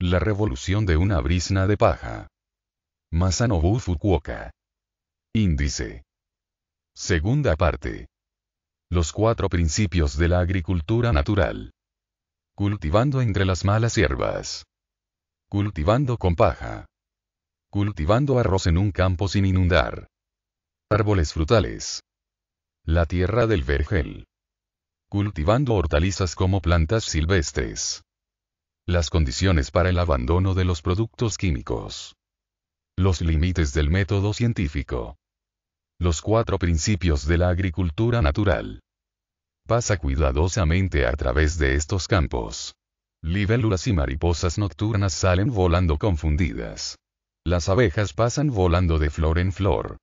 La revolución de una brisna de paja. Masanobu Fukuoka. Índice. Segunda parte. Los cuatro principios de la agricultura natural. Cultivando entre las malas hierbas. Cultivando con paja. Cultivando arroz en un campo sin inundar. Árboles frutales. La tierra del vergel. Cultivando hortalizas como plantas silvestres las condiciones para el abandono de los productos químicos. Los límites del método científico. Los cuatro principios de la agricultura natural. Pasa cuidadosamente a través de estos campos. Libélulas y mariposas nocturnas salen volando confundidas. Las abejas pasan volando de flor en flor.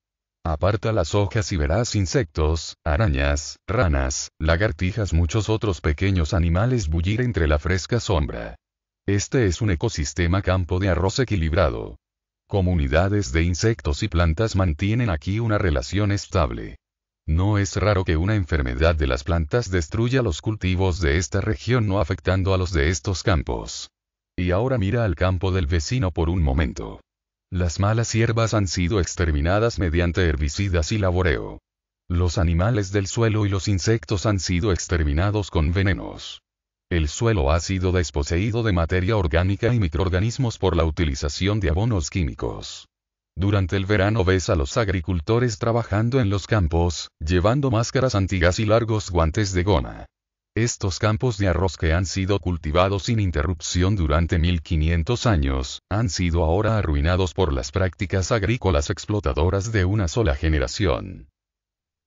Aparta las hojas y verás insectos, arañas, ranas, lagartijas, muchos otros pequeños animales bullir entre la fresca sombra. Este es un ecosistema campo de arroz equilibrado. Comunidades de insectos y plantas mantienen aquí una relación estable. No es raro que una enfermedad de las plantas destruya los cultivos de esta región no afectando a los de estos campos. Y ahora mira al campo del vecino por un momento. Las malas hierbas han sido exterminadas mediante herbicidas y laboreo. Los animales del suelo y los insectos han sido exterminados con venenos. El suelo ha sido desposeído de materia orgánica y microorganismos por la utilización de abonos químicos. Durante el verano ves a los agricultores trabajando en los campos, llevando máscaras antigas y largos guantes de goma. Estos campos de arroz que han sido cultivados sin interrupción durante 1500 años, han sido ahora arruinados por las prácticas agrícolas explotadoras de una sola generación.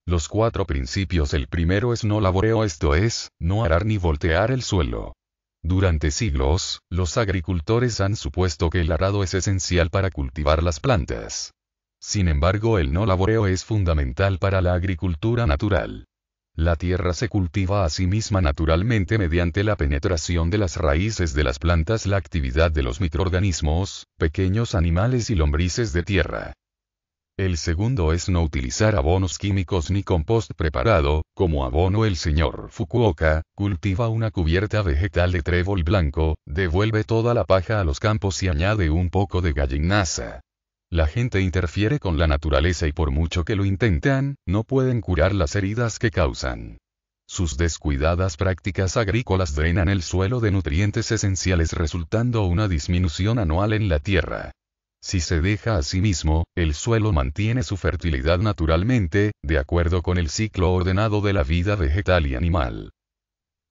Los cuatro principios el primero es no laboreo esto es, no arar ni voltear el suelo. Durante siglos, los agricultores han supuesto que el arado es esencial para cultivar las plantas. Sin embargo, el no laboreo es fundamental para la agricultura natural. La tierra se cultiva a sí misma naturalmente mediante la penetración de las raíces de las plantas, la actividad de los microorganismos, pequeños animales y lombrices de tierra. El segundo es no utilizar abonos químicos ni compost preparado, como abono el señor Fukuoka, cultiva una cubierta vegetal de trébol blanco, devuelve toda la paja a los campos y añade un poco de gallinaza. La gente interfiere con la naturaleza y por mucho que lo intentan, no pueden curar las heridas que causan. Sus descuidadas prácticas agrícolas drenan el suelo de nutrientes esenciales resultando una disminución anual en la tierra. Si se deja a sí mismo, el suelo mantiene su fertilidad naturalmente, de acuerdo con el ciclo ordenado de la vida vegetal y animal.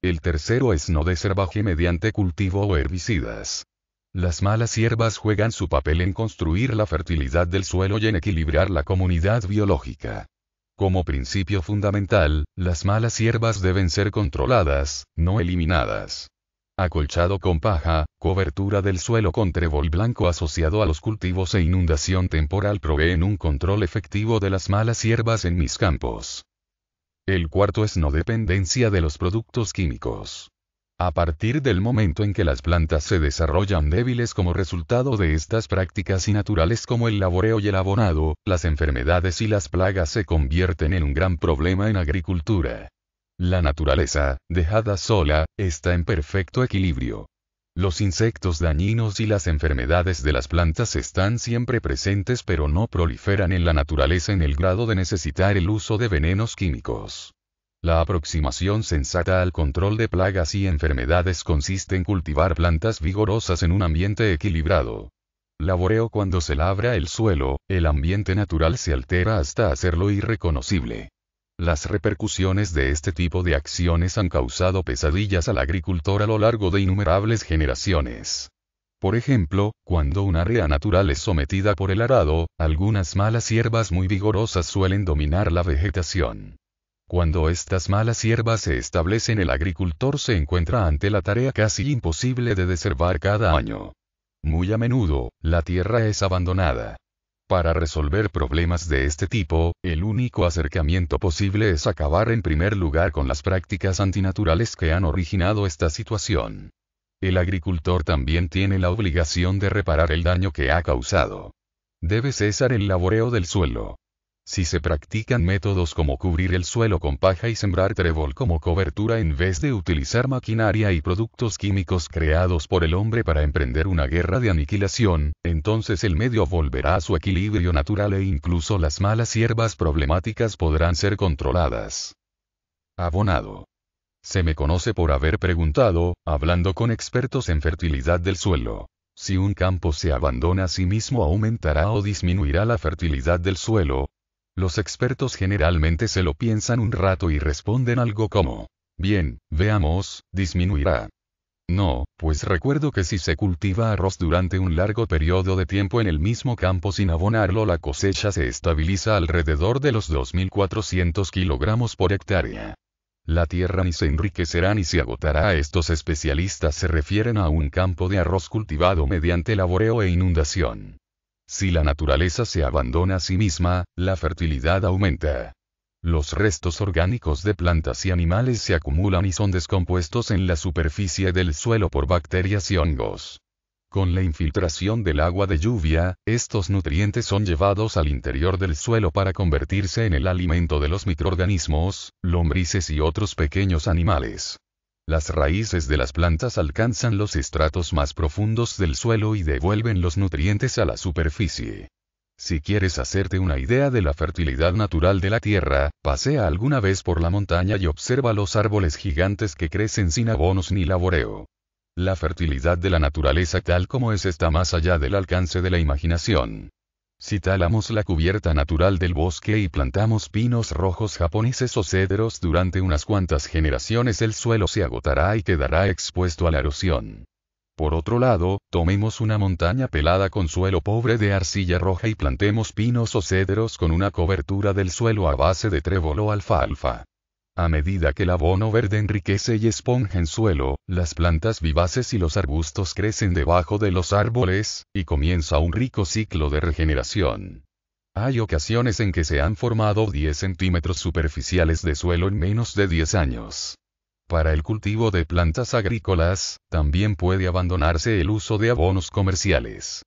El tercero es no deservaje mediante cultivo o herbicidas. Las malas hierbas juegan su papel en construir la fertilidad del suelo y en equilibrar la comunidad biológica. Como principio fundamental, las malas hierbas deben ser controladas, no eliminadas acolchado con paja, cobertura del suelo con trébol blanco asociado a los cultivos e inundación temporal proveen un control efectivo de las malas hierbas en mis campos. El cuarto es no dependencia de los productos químicos. A partir del momento en que las plantas se desarrollan débiles como resultado de estas prácticas naturales como el laboreo y el abonado, las enfermedades y las plagas se convierten en un gran problema en agricultura. La naturaleza, dejada sola, está en perfecto equilibrio. Los insectos dañinos y las enfermedades de las plantas están siempre presentes pero no proliferan en la naturaleza en el grado de necesitar el uso de venenos químicos. La aproximación sensata al control de plagas y enfermedades consiste en cultivar plantas vigorosas en un ambiente equilibrado. Laboreo cuando se labra el suelo, el ambiente natural se altera hasta hacerlo irreconocible. Las repercusiones de este tipo de acciones han causado pesadillas al agricultor a lo largo de innumerables generaciones. Por ejemplo, cuando un área natural es sometida por el arado, algunas malas hierbas muy vigorosas suelen dominar la vegetación. Cuando estas malas hierbas se establecen el agricultor se encuentra ante la tarea casi imposible de deservar cada año. Muy a menudo, la tierra es abandonada. Para resolver problemas de este tipo, el único acercamiento posible es acabar en primer lugar con las prácticas antinaturales que han originado esta situación. El agricultor también tiene la obligación de reparar el daño que ha causado. Debe cesar el laboreo del suelo. Si se practican métodos como cubrir el suelo con paja y sembrar trébol como cobertura en vez de utilizar maquinaria y productos químicos creados por el hombre para emprender una guerra de aniquilación, entonces el medio volverá a su equilibrio natural e incluso las malas hierbas problemáticas podrán ser controladas. Abonado. Se me conoce por haber preguntado, hablando con expertos en fertilidad del suelo. Si un campo se abandona a sí mismo aumentará o disminuirá la fertilidad del suelo, los expertos generalmente se lo piensan un rato y responden algo como, bien, veamos, disminuirá. No, pues recuerdo que si se cultiva arroz durante un largo periodo de tiempo en el mismo campo sin abonarlo, la cosecha se estabiliza alrededor de los 2.400 kilogramos por hectárea. La tierra ni se enriquecerá ni se agotará. Estos especialistas se refieren a un campo de arroz cultivado mediante laboreo e inundación. Si la naturaleza se abandona a sí misma, la fertilidad aumenta. Los restos orgánicos de plantas y animales se acumulan y son descompuestos en la superficie del suelo por bacterias y hongos. Con la infiltración del agua de lluvia, estos nutrientes son llevados al interior del suelo para convertirse en el alimento de los microorganismos, lombrices y otros pequeños animales. Las raíces de las plantas alcanzan los estratos más profundos del suelo y devuelven los nutrientes a la superficie. Si quieres hacerte una idea de la fertilidad natural de la tierra, pasea alguna vez por la montaña y observa los árboles gigantes que crecen sin abonos ni laboreo. La fertilidad de la naturaleza tal como es está más allá del alcance de la imaginación. Si talamos la cubierta natural del bosque y plantamos pinos rojos japoneses o cedros durante unas cuantas generaciones el suelo se agotará y quedará expuesto a la erosión. Por otro lado, tomemos una montaña pelada con suelo pobre de arcilla roja y plantemos pinos o cedros con una cobertura del suelo a base de trébol o alfalfa. A medida que el abono verde enriquece y esponja el suelo, las plantas vivaces y los arbustos crecen debajo de los árboles, y comienza un rico ciclo de regeneración. Hay ocasiones en que se han formado 10 centímetros superficiales de suelo en menos de 10 años. Para el cultivo de plantas agrícolas, también puede abandonarse el uso de abonos comerciales.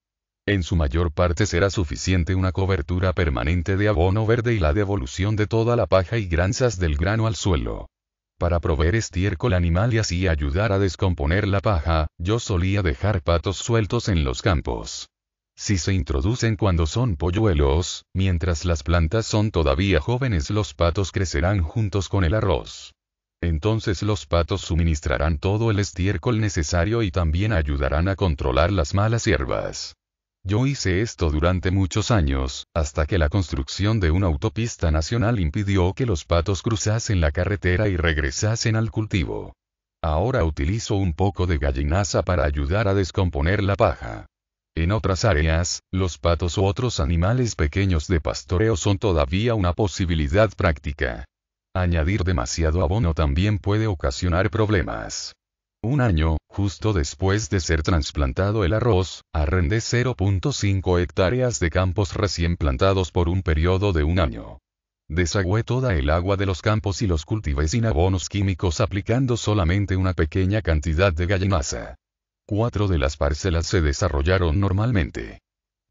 En su mayor parte será suficiente una cobertura permanente de abono verde y la devolución de toda la paja y granzas del grano al suelo. Para proveer estiércol animal y así ayudar a descomponer la paja, yo solía dejar patos sueltos en los campos. Si se introducen cuando son polluelos, mientras las plantas son todavía jóvenes los patos crecerán juntos con el arroz. Entonces los patos suministrarán todo el estiércol necesario y también ayudarán a controlar las malas hierbas. Yo hice esto durante muchos años, hasta que la construcción de una autopista nacional impidió que los patos cruzasen la carretera y regresasen al cultivo. Ahora utilizo un poco de gallinaza para ayudar a descomponer la paja. En otras áreas, los patos u otros animales pequeños de pastoreo son todavía una posibilidad práctica. Añadir demasiado abono también puede ocasionar problemas. Un año, justo después de ser trasplantado el arroz, arrendé 0.5 hectáreas de campos recién plantados por un periodo de un año. Desagüé toda el agua de los campos y los cultivé sin abonos químicos aplicando solamente una pequeña cantidad de gallinaza. Cuatro de las parcelas se desarrollaron normalmente.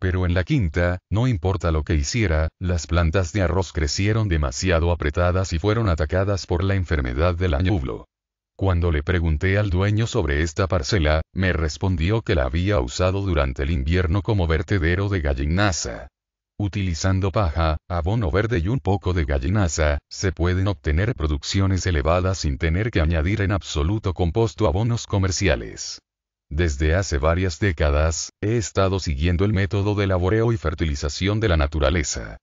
Pero en la quinta, no importa lo que hiciera, las plantas de arroz crecieron demasiado apretadas y fueron atacadas por la enfermedad del añublo. Cuando le pregunté al dueño sobre esta parcela, me respondió que la había usado durante el invierno como vertedero de gallinaza. Utilizando paja, abono verde y un poco de gallinaza, se pueden obtener producciones elevadas sin tener que añadir en absoluto composto abonos comerciales. Desde hace varias décadas, he estado siguiendo el método de laboreo y fertilización de la naturaleza.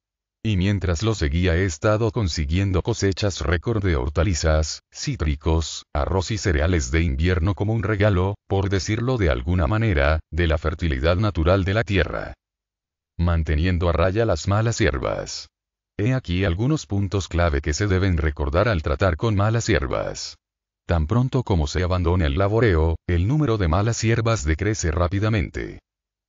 Y mientras lo seguía he estado consiguiendo cosechas récord de hortalizas, cítricos, arroz y cereales de invierno como un regalo, por decirlo de alguna manera, de la fertilidad natural de la tierra. Manteniendo a raya las malas hierbas. He aquí algunos puntos clave que se deben recordar al tratar con malas hierbas. Tan pronto como se abandona el laboreo, el número de malas hierbas decrece rápidamente.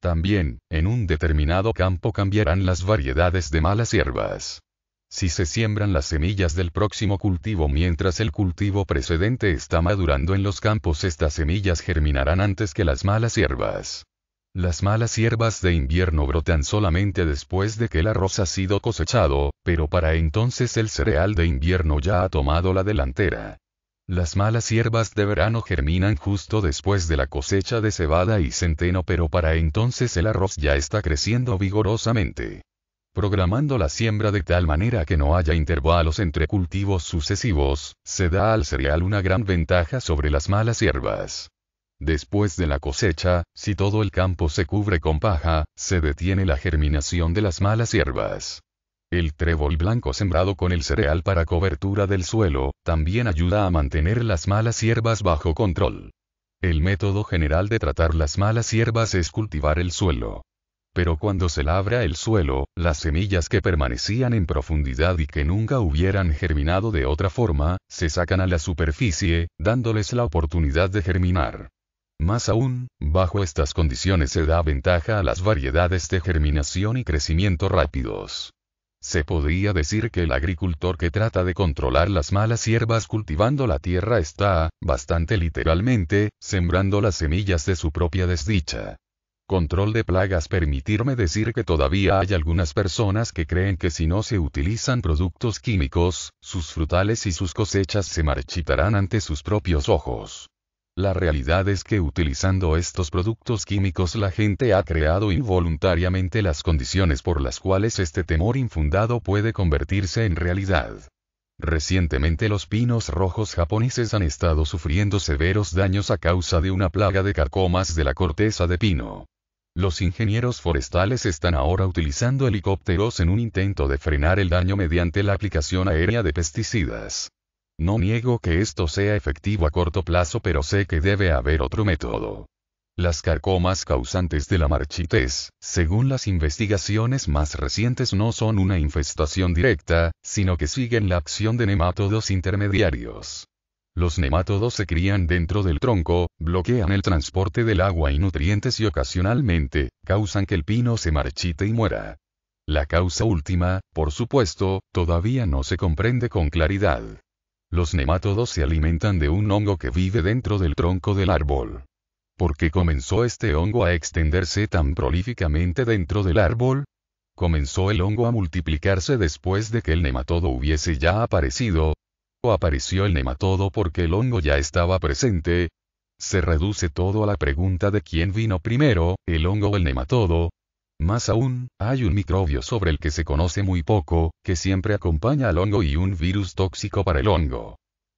También, en un determinado campo cambiarán las variedades de malas hierbas. Si se siembran las semillas del próximo cultivo mientras el cultivo precedente está madurando en los campos, estas semillas germinarán antes que las malas hierbas. Las malas hierbas de invierno brotan solamente después de que el arroz ha sido cosechado, pero para entonces el cereal de invierno ya ha tomado la delantera. Las malas hierbas de verano germinan justo después de la cosecha de cebada y centeno, pero para entonces el arroz ya está creciendo vigorosamente. Programando la siembra de tal manera que no haya intervalos entre cultivos sucesivos, se da al cereal una gran ventaja sobre las malas hierbas. Después de la cosecha, si todo el campo se cubre con paja, se detiene la germinación de las malas hierbas. El trébol blanco sembrado con el cereal para cobertura del suelo, también ayuda a mantener las malas hierbas bajo control. El método general de tratar las malas hierbas es cultivar el suelo. Pero cuando se labra el suelo, las semillas que permanecían en profundidad y que nunca hubieran germinado de otra forma, se sacan a la superficie, dándoles la oportunidad de germinar. Más aún, bajo estas condiciones se da ventaja a las variedades de germinación y crecimiento rápidos. Se podría decir que el agricultor que trata de controlar las malas hierbas cultivando la tierra está, bastante literalmente, sembrando las semillas de su propia desdicha. Control de plagas Permitirme decir que todavía hay algunas personas que creen que si no se utilizan productos químicos, sus frutales y sus cosechas se marchitarán ante sus propios ojos. La realidad es que utilizando estos productos químicos la gente ha creado involuntariamente las condiciones por las cuales este temor infundado puede convertirse en realidad. Recientemente los pinos rojos japoneses han estado sufriendo severos daños a causa de una plaga de carcomas de la corteza de pino. Los ingenieros forestales están ahora utilizando helicópteros en un intento de frenar el daño mediante la aplicación aérea de pesticidas. No niego que esto sea efectivo a corto plazo, pero sé que debe haber otro método. Las carcomas causantes de la marchitez, según las investigaciones más recientes, no son una infestación directa, sino que siguen la acción de nemátodos intermediarios. Los nemátodos se crían dentro del tronco, bloquean el transporte del agua y nutrientes y ocasionalmente, causan que el pino se marchite y muera. La causa última, por supuesto, todavía no se comprende con claridad. Los nematodos se alimentan de un hongo que vive dentro del tronco del árbol. ¿Por qué comenzó este hongo a extenderse tan prolíficamente dentro del árbol? Comenzó el hongo a multiplicarse después de que el nematodo hubiese ya aparecido. O apareció el nematodo porque el hongo ya estaba presente. Se reduce todo a la pregunta de quién vino primero, el hongo o el nematodo, más aún, hay un microbio sobre el que se conoce muy poco, que siempre acompaña al hongo y un virus tóxico para el hongo.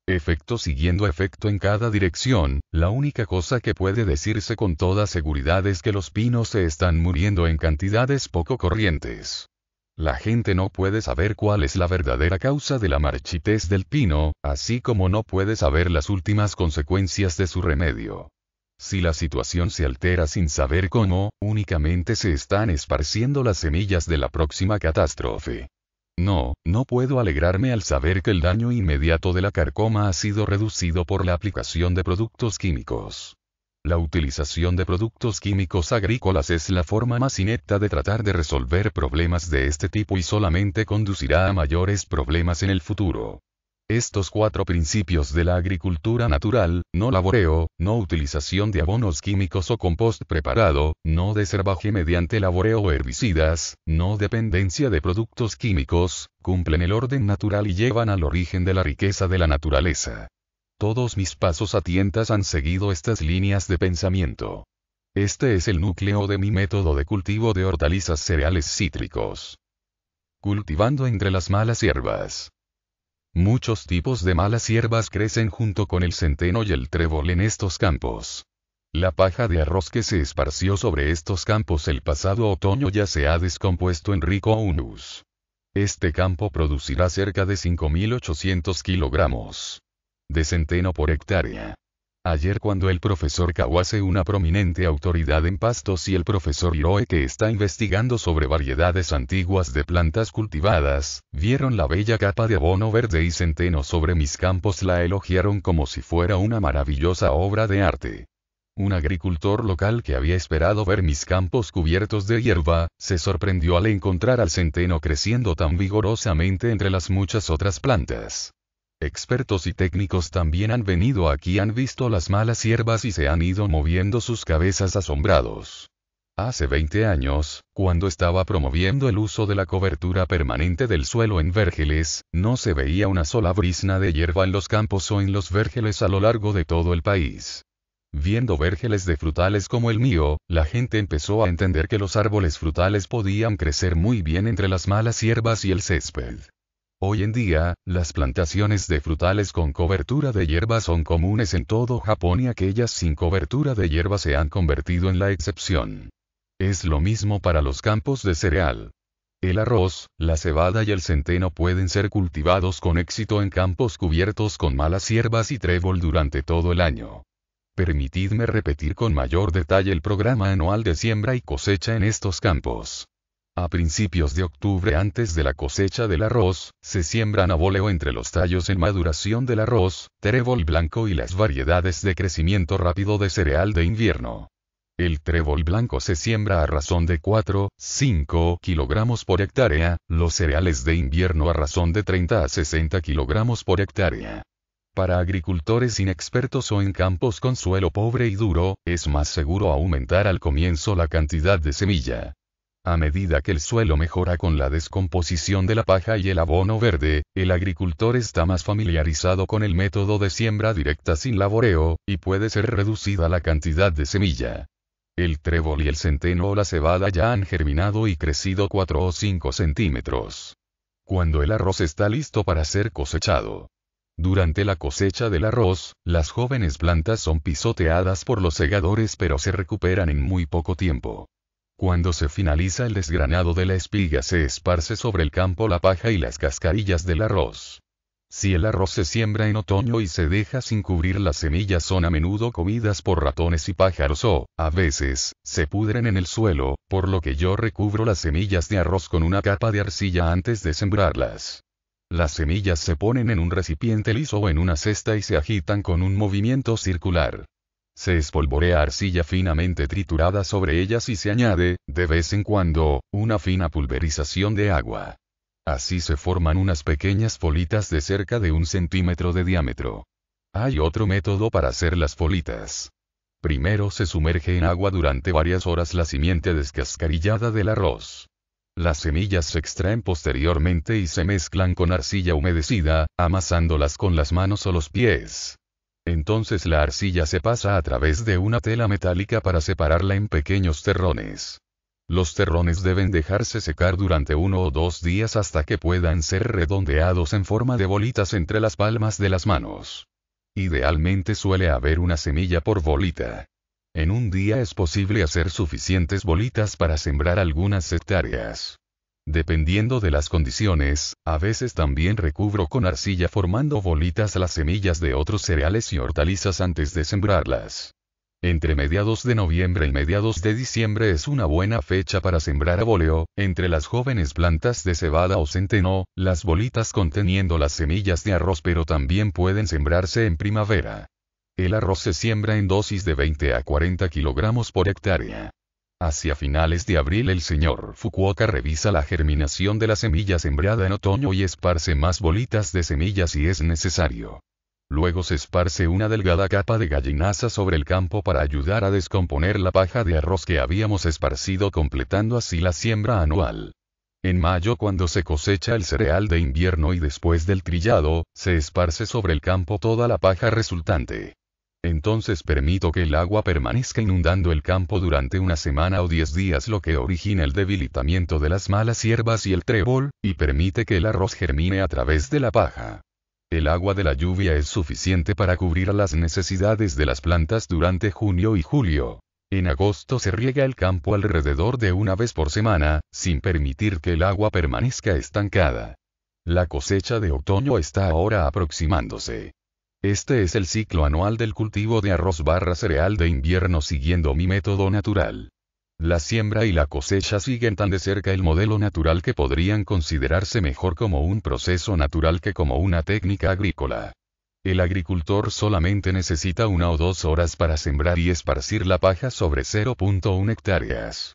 Efecto siguiendo efecto en cada dirección, la única cosa que puede decirse con toda seguridad es que los pinos se están muriendo en cantidades poco corrientes. La gente no puede saber cuál es la verdadera causa de la marchitez del pino, así como no puede saber las últimas consecuencias de su remedio. Si la situación se altera sin saber cómo, únicamente se están esparciendo las semillas de la próxima catástrofe. No, no puedo alegrarme al saber que el daño inmediato de la carcoma ha sido reducido por la aplicación de productos químicos. La utilización de productos químicos agrícolas es la forma más inepta de tratar de resolver problemas de este tipo y solamente conducirá a mayores problemas en el futuro. Estos cuatro principios de la agricultura natural, no laboreo, no utilización de abonos químicos o compost preparado, no deservaje mediante laboreo o herbicidas, no dependencia de productos químicos, cumplen el orden natural y llevan al origen de la riqueza de la naturaleza. Todos mis pasos a tientas han seguido estas líneas de pensamiento. Este es el núcleo de mi método de cultivo de hortalizas cereales cítricos. Cultivando entre las malas hierbas. Muchos tipos de malas hierbas crecen junto con el centeno y el trébol en estos campos. La paja de arroz que se esparció sobre estos campos el pasado otoño ya se ha descompuesto en rico humus. Este campo producirá cerca de 5.800 kilogramos de centeno por hectárea. Ayer cuando el profesor Kawase, una prominente autoridad en pastos y el profesor Hiroe que está investigando sobre variedades antiguas de plantas cultivadas, vieron la bella capa de abono verde y centeno sobre mis campos la elogiaron como si fuera una maravillosa obra de arte. Un agricultor local que había esperado ver mis campos cubiertos de hierba, se sorprendió al encontrar al centeno creciendo tan vigorosamente entre las muchas otras plantas. Expertos y técnicos también han venido aquí, han visto las malas hierbas y se han ido moviendo sus cabezas asombrados. Hace 20 años, cuando estaba promoviendo el uso de la cobertura permanente del suelo en Vérgeles, no se veía una sola brisna de hierba en los campos o en los Vérgeles a lo largo de todo el país. Viendo Vérgeles de frutales como el mío, la gente empezó a entender que los árboles frutales podían crecer muy bien entre las malas hierbas y el césped. Hoy en día, las plantaciones de frutales con cobertura de hierba son comunes en todo Japón y aquellas sin cobertura de hierba se han convertido en la excepción. Es lo mismo para los campos de cereal. El arroz, la cebada y el centeno pueden ser cultivados con éxito en campos cubiertos con malas hierbas y trébol durante todo el año. Permitidme repetir con mayor detalle el programa anual de siembra y cosecha en estos campos. A principios de octubre antes de la cosecha del arroz, se siembra a entre los tallos en maduración del arroz, trébol blanco y las variedades de crecimiento rápido de cereal de invierno. El trébol blanco se siembra a razón de 4, 5 kilogramos por hectárea, los cereales de invierno a razón de 30 a 60 kilogramos por hectárea. Para agricultores inexpertos o en campos con suelo pobre y duro, es más seguro aumentar al comienzo la cantidad de semilla. A medida que el suelo mejora con la descomposición de la paja y el abono verde, el agricultor está más familiarizado con el método de siembra directa sin laboreo, y puede ser reducida la cantidad de semilla. El trébol y el centeno o la cebada ya han germinado y crecido 4 o 5 centímetros. Cuando el arroz está listo para ser cosechado. Durante la cosecha del arroz, las jóvenes plantas son pisoteadas por los segadores pero se recuperan en muy poco tiempo. Cuando se finaliza el desgranado de la espiga se esparce sobre el campo la paja y las cascarillas del arroz. Si el arroz se siembra en otoño y se deja sin cubrir las semillas son a menudo comidas por ratones y pájaros o, a veces, se pudren en el suelo, por lo que yo recubro las semillas de arroz con una capa de arcilla antes de sembrarlas. Las semillas se ponen en un recipiente liso o en una cesta y se agitan con un movimiento circular. Se espolvorea arcilla finamente triturada sobre ellas y se añade, de vez en cuando, una fina pulverización de agua. Así se forman unas pequeñas folitas de cerca de un centímetro de diámetro. Hay otro método para hacer las folitas. Primero se sumerge en agua durante varias horas la simiente descascarillada del arroz. Las semillas se extraen posteriormente y se mezclan con arcilla humedecida, amasándolas con las manos o los pies. Entonces la arcilla se pasa a través de una tela metálica para separarla en pequeños terrones. Los terrones deben dejarse secar durante uno o dos días hasta que puedan ser redondeados en forma de bolitas entre las palmas de las manos. Idealmente suele haber una semilla por bolita. En un día es posible hacer suficientes bolitas para sembrar algunas hectáreas. Dependiendo de las condiciones, a veces también recubro con arcilla formando bolitas las semillas de otros cereales y hortalizas antes de sembrarlas. Entre mediados de noviembre y mediados de diciembre es una buena fecha para sembrar abóleo, entre las jóvenes plantas de cebada o centeno, las bolitas conteniendo las semillas de arroz pero también pueden sembrarse en primavera. El arroz se siembra en dosis de 20 a 40 kilogramos por hectárea. Hacia finales de abril el señor Fukuoka revisa la germinación de la semilla sembrada en otoño y esparce más bolitas de semilla si es necesario. Luego se esparce una delgada capa de gallinaza sobre el campo para ayudar a descomponer la paja de arroz que habíamos esparcido completando así la siembra anual. En mayo cuando se cosecha el cereal de invierno y después del trillado, se esparce sobre el campo toda la paja resultante. Entonces permito que el agua permanezca inundando el campo durante una semana o diez días lo que origina el debilitamiento de las malas hierbas y el trébol, y permite que el arroz germine a través de la paja. El agua de la lluvia es suficiente para cubrir las necesidades de las plantas durante junio y julio. En agosto se riega el campo alrededor de una vez por semana, sin permitir que el agua permanezca estancada. La cosecha de otoño está ahora aproximándose. Este es el ciclo anual del cultivo de arroz barra cereal de invierno siguiendo mi método natural. La siembra y la cosecha siguen tan de cerca el modelo natural que podrían considerarse mejor como un proceso natural que como una técnica agrícola. El agricultor solamente necesita una o dos horas para sembrar y esparcir la paja sobre 0.1 hectáreas.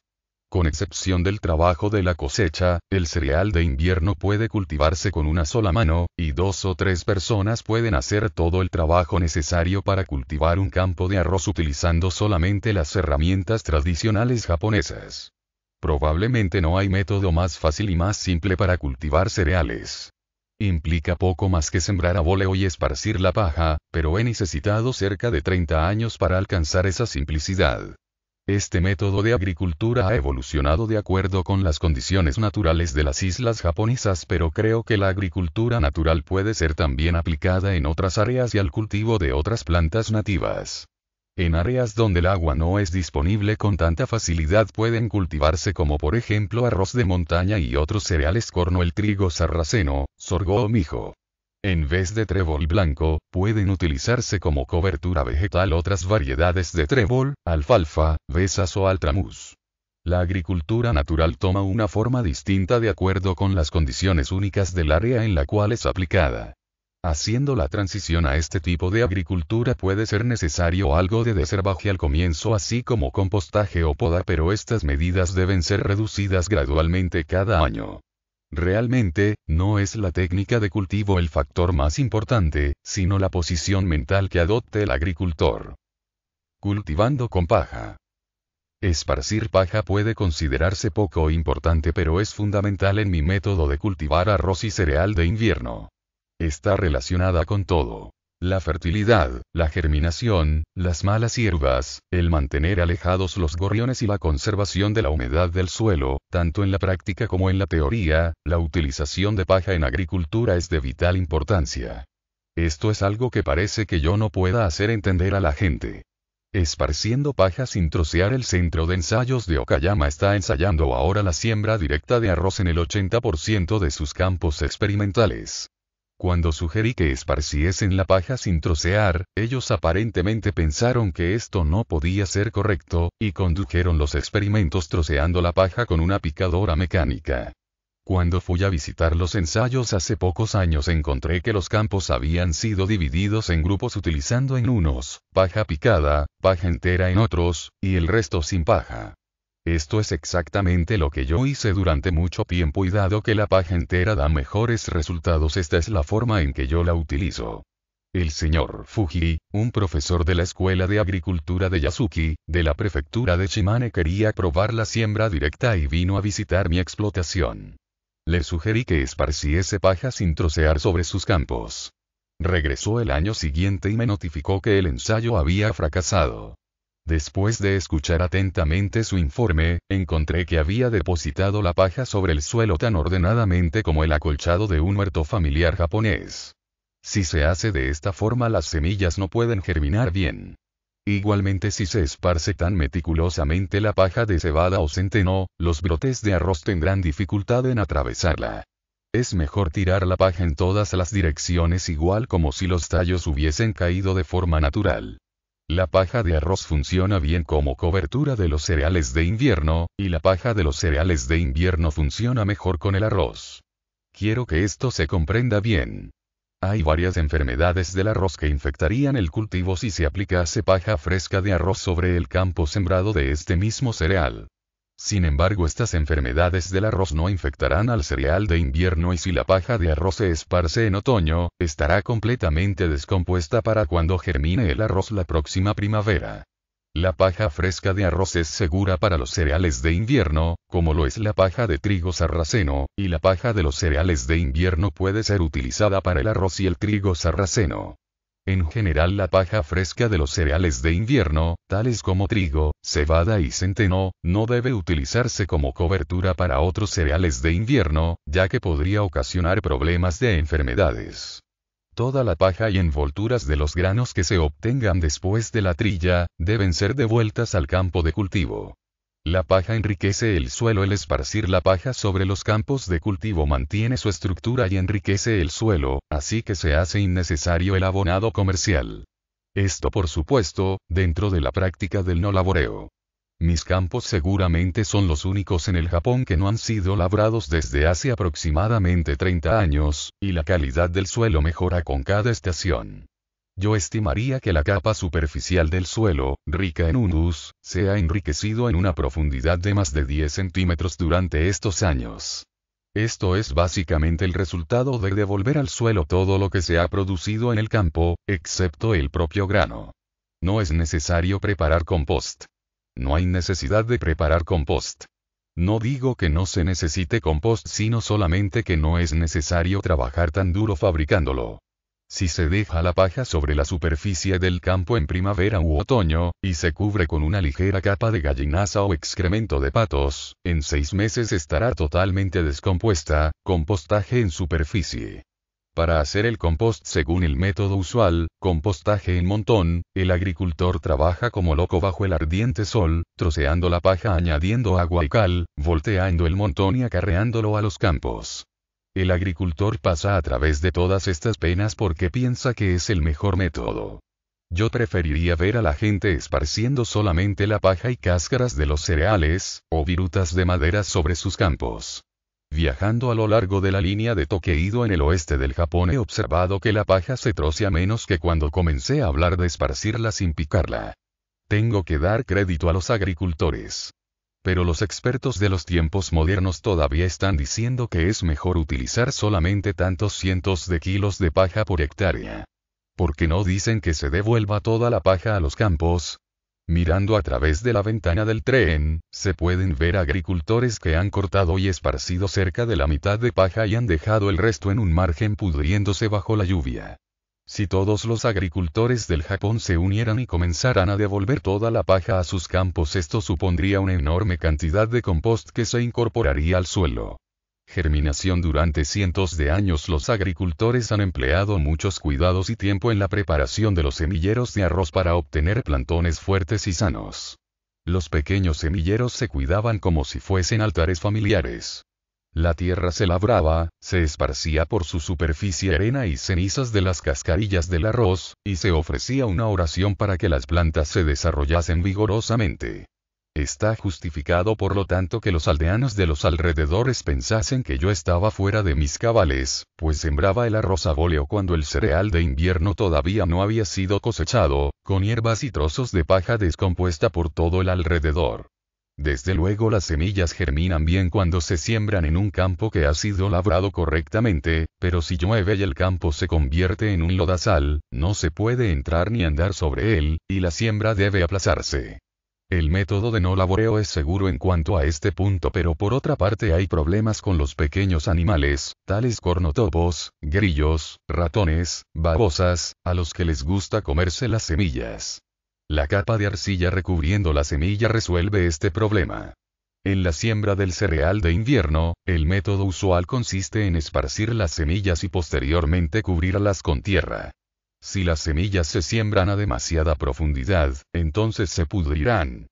Con excepción del trabajo de la cosecha, el cereal de invierno puede cultivarse con una sola mano, y dos o tres personas pueden hacer todo el trabajo necesario para cultivar un campo de arroz utilizando solamente las herramientas tradicionales japonesas. Probablemente no hay método más fácil y más simple para cultivar cereales. Implica poco más que sembrar voleo y esparcir la paja, pero he necesitado cerca de 30 años para alcanzar esa simplicidad. Este método de agricultura ha evolucionado de acuerdo con las condiciones naturales de las islas japonesas, pero creo que la agricultura natural puede ser también aplicada en otras áreas y al cultivo de otras plantas nativas. En áreas donde el agua no es disponible con tanta facilidad pueden cultivarse como por ejemplo arroz de montaña y otros cereales corno el trigo sarraceno, sorgo o mijo. En vez de trébol blanco, pueden utilizarse como cobertura vegetal otras variedades de trébol, alfalfa, besas o altramuz. La agricultura natural toma una forma distinta de acuerdo con las condiciones únicas del área en la cual es aplicada. Haciendo la transición a este tipo de agricultura puede ser necesario algo de deserbaje al comienzo así como compostaje o poda pero estas medidas deben ser reducidas gradualmente cada año. Realmente, no es la técnica de cultivo el factor más importante, sino la posición mental que adopte el agricultor. Cultivando con paja. Esparcir paja puede considerarse poco importante pero es fundamental en mi método de cultivar arroz y cereal de invierno. Está relacionada con todo la fertilidad, la germinación, las malas hierbas, el mantener alejados los gorriones y la conservación de la humedad del suelo, tanto en la práctica como en la teoría, la utilización de paja en agricultura es de vital importancia. Esto es algo que parece que yo no pueda hacer entender a la gente. Esparciendo paja sin trocear el centro de ensayos de Okayama está ensayando ahora la siembra directa de arroz en el 80% de sus campos experimentales. Cuando sugerí que esparciesen la paja sin trocear, ellos aparentemente pensaron que esto no podía ser correcto, y condujeron los experimentos troceando la paja con una picadora mecánica. Cuando fui a visitar los ensayos hace pocos años encontré que los campos habían sido divididos en grupos utilizando en unos, paja picada, paja entera en otros, y el resto sin paja. Esto es exactamente lo que yo hice durante mucho tiempo y dado que la paja entera da mejores resultados esta es la forma en que yo la utilizo. El señor Fuji, un profesor de la Escuela de Agricultura de Yasuki, de la prefectura de Shimane quería probar la siembra directa y vino a visitar mi explotación. Le sugerí que esparciese paja sin trocear sobre sus campos. Regresó el año siguiente y me notificó que el ensayo había fracasado. Después de escuchar atentamente su informe, encontré que había depositado la paja sobre el suelo tan ordenadamente como el acolchado de un huerto familiar japonés. Si se hace de esta forma las semillas no pueden germinar bien. Igualmente si se esparce tan meticulosamente la paja de cebada o centeno, los brotes de arroz tendrán dificultad en atravesarla. Es mejor tirar la paja en todas las direcciones igual como si los tallos hubiesen caído de forma natural. La paja de arroz funciona bien como cobertura de los cereales de invierno, y la paja de los cereales de invierno funciona mejor con el arroz. Quiero que esto se comprenda bien. Hay varias enfermedades del arroz que infectarían el cultivo si se aplicase paja fresca de arroz sobre el campo sembrado de este mismo cereal. Sin embargo, estas enfermedades del arroz no infectarán al cereal de invierno y si la paja de arroz se esparce en otoño, estará completamente descompuesta para cuando germine el arroz la próxima primavera. La paja fresca de arroz es segura para los cereales de invierno, como lo es la paja de trigo sarraceno, y la paja de los cereales de invierno puede ser utilizada para el arroz y el trigo sarraceno. En general la paja fresca de los cereales de invierno, tales como trigo, cebada y centeno, no debe utilizarse como cobertura para otros cereales de invierno, ya que podría ocasionar problemas de enfermedades. Toda la paja y envolturas de los granos que se obtengan después de la trilla, deben ser devueltas al campo de cultivo. La paja enriquece el suelo. El esparcir la paja sobre los campos de cultivo mantiene su estructura y enriquece el suelo, así que se hace innecesario el abonado comercial. Esto por supuesto, dentro de la práctica del no laboreo. Mis campos seguramente son los únicos en el Japón que no han sido labrados desde hace aproximadamente 30 años, y la calidad del suelo mejora con cada estación. Yo estimaría que la capa superficial del suelo, rica en humus, se ha enriquecido en una profundidad de más de 10 centímetros durante estos años. Esto es básicamente el resultado de devolver al suelo todo lo que se ha producido en el campo, excepto el propio grano. No es necesario preparar compost. No hay necesidad de preparar compost. No digo que no se necesite compost, sino solamente que no es necesario trabajar tan duro fabricándolo. Si se deja la paja sobre la superficie del campo en primavera u otoño, y se cubre con una ligera capa de gallinaza o excremento de patos, en seis meses estará totalmente descompuesta, compostaje en superficie. Para hacer el compost según el método usual, compostaje en montón, el agricultor trabaja como loco bajo el ardiente sol, troceando la paja añadiendo agua y cal, volteando el montón y acarreándolo a los campos. El agricultor pasa a través de todas estas penas porque piensa que es el mejor método. Yo preferiría ver a la gente esparciendo solamente la paja y cáscaras de los cereales, o virutas de madera sobre sus campos. Viajando a lo largo de la línea de toqueído en el oeste del Japón he observado que la paja se trocea menos que cuando comencé a hablar de esparcirla sin picarla. Tengo que dar crédito a los agricultores pero los expertos de los tiempos modernos todavía están diciendo que es mejor utilizar solamente tantos cientos de kilos de paja por hectárea. Porque no dicen que se devuelva toda la paja a los campos? Mirando a través de la ventana del tren, se pueden ver agricultores que han cortado y esparcido cerca de la mitad de paja y han dejado el resto en un margen pudriéndose bajo la lluvia. Si todos los agricultores del Japón se unieran y comenzaran a devolver toda la paja a sus campos, esto supondría una enorme cantidad de compost que se incorporaría al suelo. Germinación Durante cientos de años los agricultores han empleado muchos cuidados y tiempo en la preparación de los semilleros de arroz para obtener plantones fuertes y sanos. Los pequeños semilleros se cuidaban como si fuesen altares familiares. La tierra se labraba, se esparcía por su superficie arena y cenizas de las cascarillas del arroz, y se ofrecía una oración para que las plantas se desarrollasen vigorosamente. Está justificado por lo tanto que los aldeanos de los alrededores pensasen que yo estaba fuera de mis cabales, pues sembraba el arroz a voleo cuando el cereal de invierno todavía no había sido cosechado, con hierbas y trozos de paja descompuesta por todo el alrededor. Desde luego las semillas germinan bien cuando se siembran en un campo que ha sido labrado correctamente, pero si llueve y el campo se convierte en un lodazal, no se puede entrar ni andar sobre él, y la siembra debe aplazarse. El método de no laboreo es seguro en cuanto a este punto, pero por otra parte hay problemas con los pequeños animales, tales cornotopos, grillos, ratones, babosas, a los que les gusta comerse las semillas. La capa de arcilla recubriendo la semilla resuelve este problema. En la siembra del cereal de invierno, el método usual consiste en esparcir las semillas y posteriormente cubrirlas con tierra. Si las semillas se siembran a demasiada profundidad, entonces se pudrirán.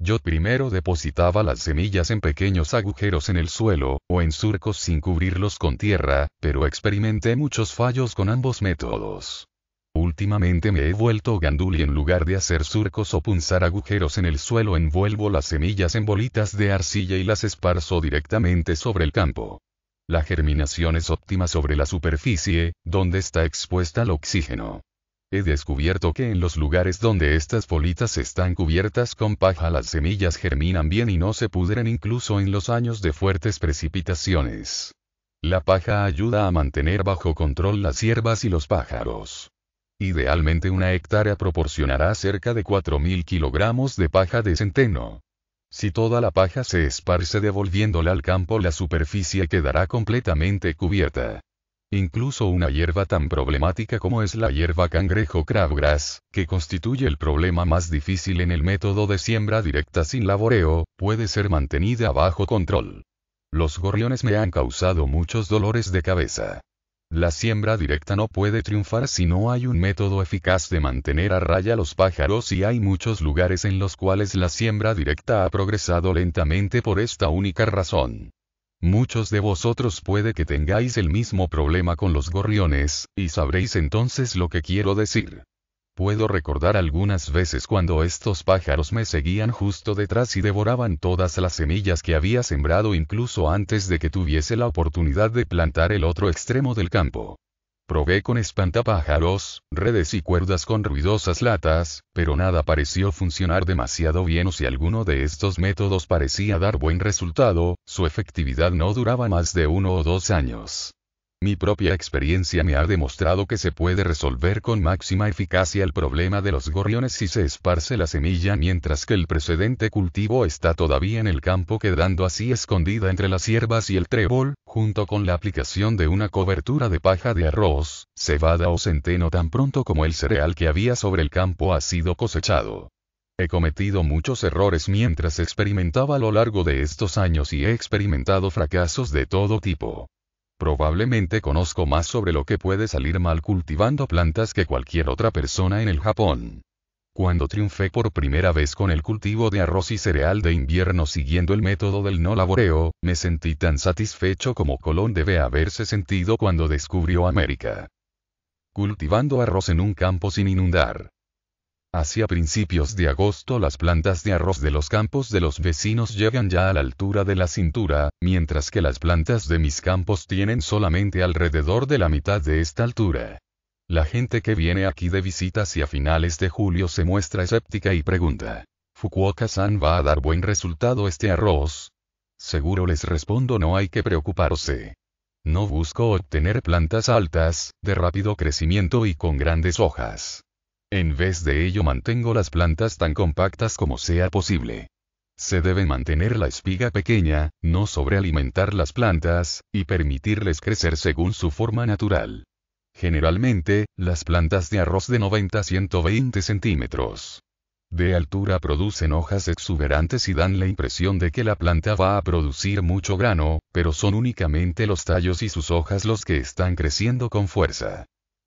Yo primero depositaba las semillas en pequeños agujeros en el suelo, o en surcos sin cubrirlos con tierra, pero experimenté muchos fallos con ambos métodos. Últimamente me he vuelto gandul y en lugar de hacer surcos o punzar agujeros en el suelo envuelvo las semillas en bolitas de arcilla y las esparzo directamente sobre el campo. La germinación es óptima sobre la superficie, donde está expuesta al oxígeno. He descubierto que en los lugares donde estas bolitas están cubiertas con paja las semillas germinan bien y no se pudren incluso en los años de fuertes precipitaciones. La paja ayuda a mantener bajo control las hierbas y los pájaros. Idealmente una hectárea proporcionará cerca de 4.000 kilogramos de paja de centeno. Si toda la paja se esparce devolviéndola al campo, la superficie quedará completamente cubierta. Incluso una hierba tan problemática como es la hierba cangrejo crabgrass, que constituye el problema más difícil en el método de siembra directa sin laboreo, puede ser mantenida bajo control. Los gorriones me han causado muchos dolores de cabeza. La siembra directa no puede triunfar si no hay un método eficaz de mantener a raya los pájaros y hay muchos lugares en los cuales la siembra directa ha progresado lentamente por esta única razón. Muchos de vosotros puede que tengáis el mismo problema con los gorriones, y sabréis entonces lo que quiero decir. Puedo recordar algunas veces cuando estos pájaros me seguían justo detrás y devoraban todas las semillas que había sembrado incluso antes de que tuviese la oportunidad de plantar el otro extremo del campo. Probé con espantapájaros, redes y cuerdas con ruidosas latas, pero nada pareció funcionar demasiado bien o si alguno de estos métodos parecía dar buen resultado, su efectividad no duraba más de uno o dos años. Mi propia experiencia me ha demostrado que se puede resolver con máxima eficacia el problema de los gorriones si se esparce la semilla mientras que el precedente cultivo está todavía en el campo quedando así escondida entre las hierbas y el trébol, junto con la aplicación de una cobertura de paja de arroz, cebada o centeno tan pronto como el cereal que había sobre el campo ha sido cosechado. He cometido muchos errores mientras experimentaba a lo largo de estos años y he experimentado fracasos de todo tipo. Probablemente conozco más sobre lo que puede salir mal cultivando plantas que cualquier otra persona en el Japón. Cuando triunfé por primera vez con el cultivo de arroz y cereal de invierno siguiendo el método del no laboreo, me sentí tan satisfecho como Colón debe haberse sentido cuando descubrió América. Cultivando arroz en un campo sin inundar. Hacia principios de agosto las plantas de arroz de los campos de los vecinos llegan ya a la altura de la cintura, mientras que las plantas de mis campos tienen solamente alrededor de la mitad de esta altura. La gente que viene aquí de visitas y a finales de julio se muestra escéptica y pregunta, ¿Fukuoka-san va a dar buen resultado este arroz? Seguro les respondo no hay que preocuparse. No busco obtener plantas altas, de rápido crecimiento y con grandes hojas. En vez de ello mantengo las plantas tan compactas como sea posible. Se debe mantener la espiga pequeña, no sobrealimentar las plantas, y permitirles crecer según su forma natural. Generalmente, las plantas de arroz de 90 a 120 centímetros de altura producen hojas exuberantes y dan la impresión de que la planta va a producir mucho grano, pero son únicamente los tallos y sus hojas los que están creciendo con fuerza.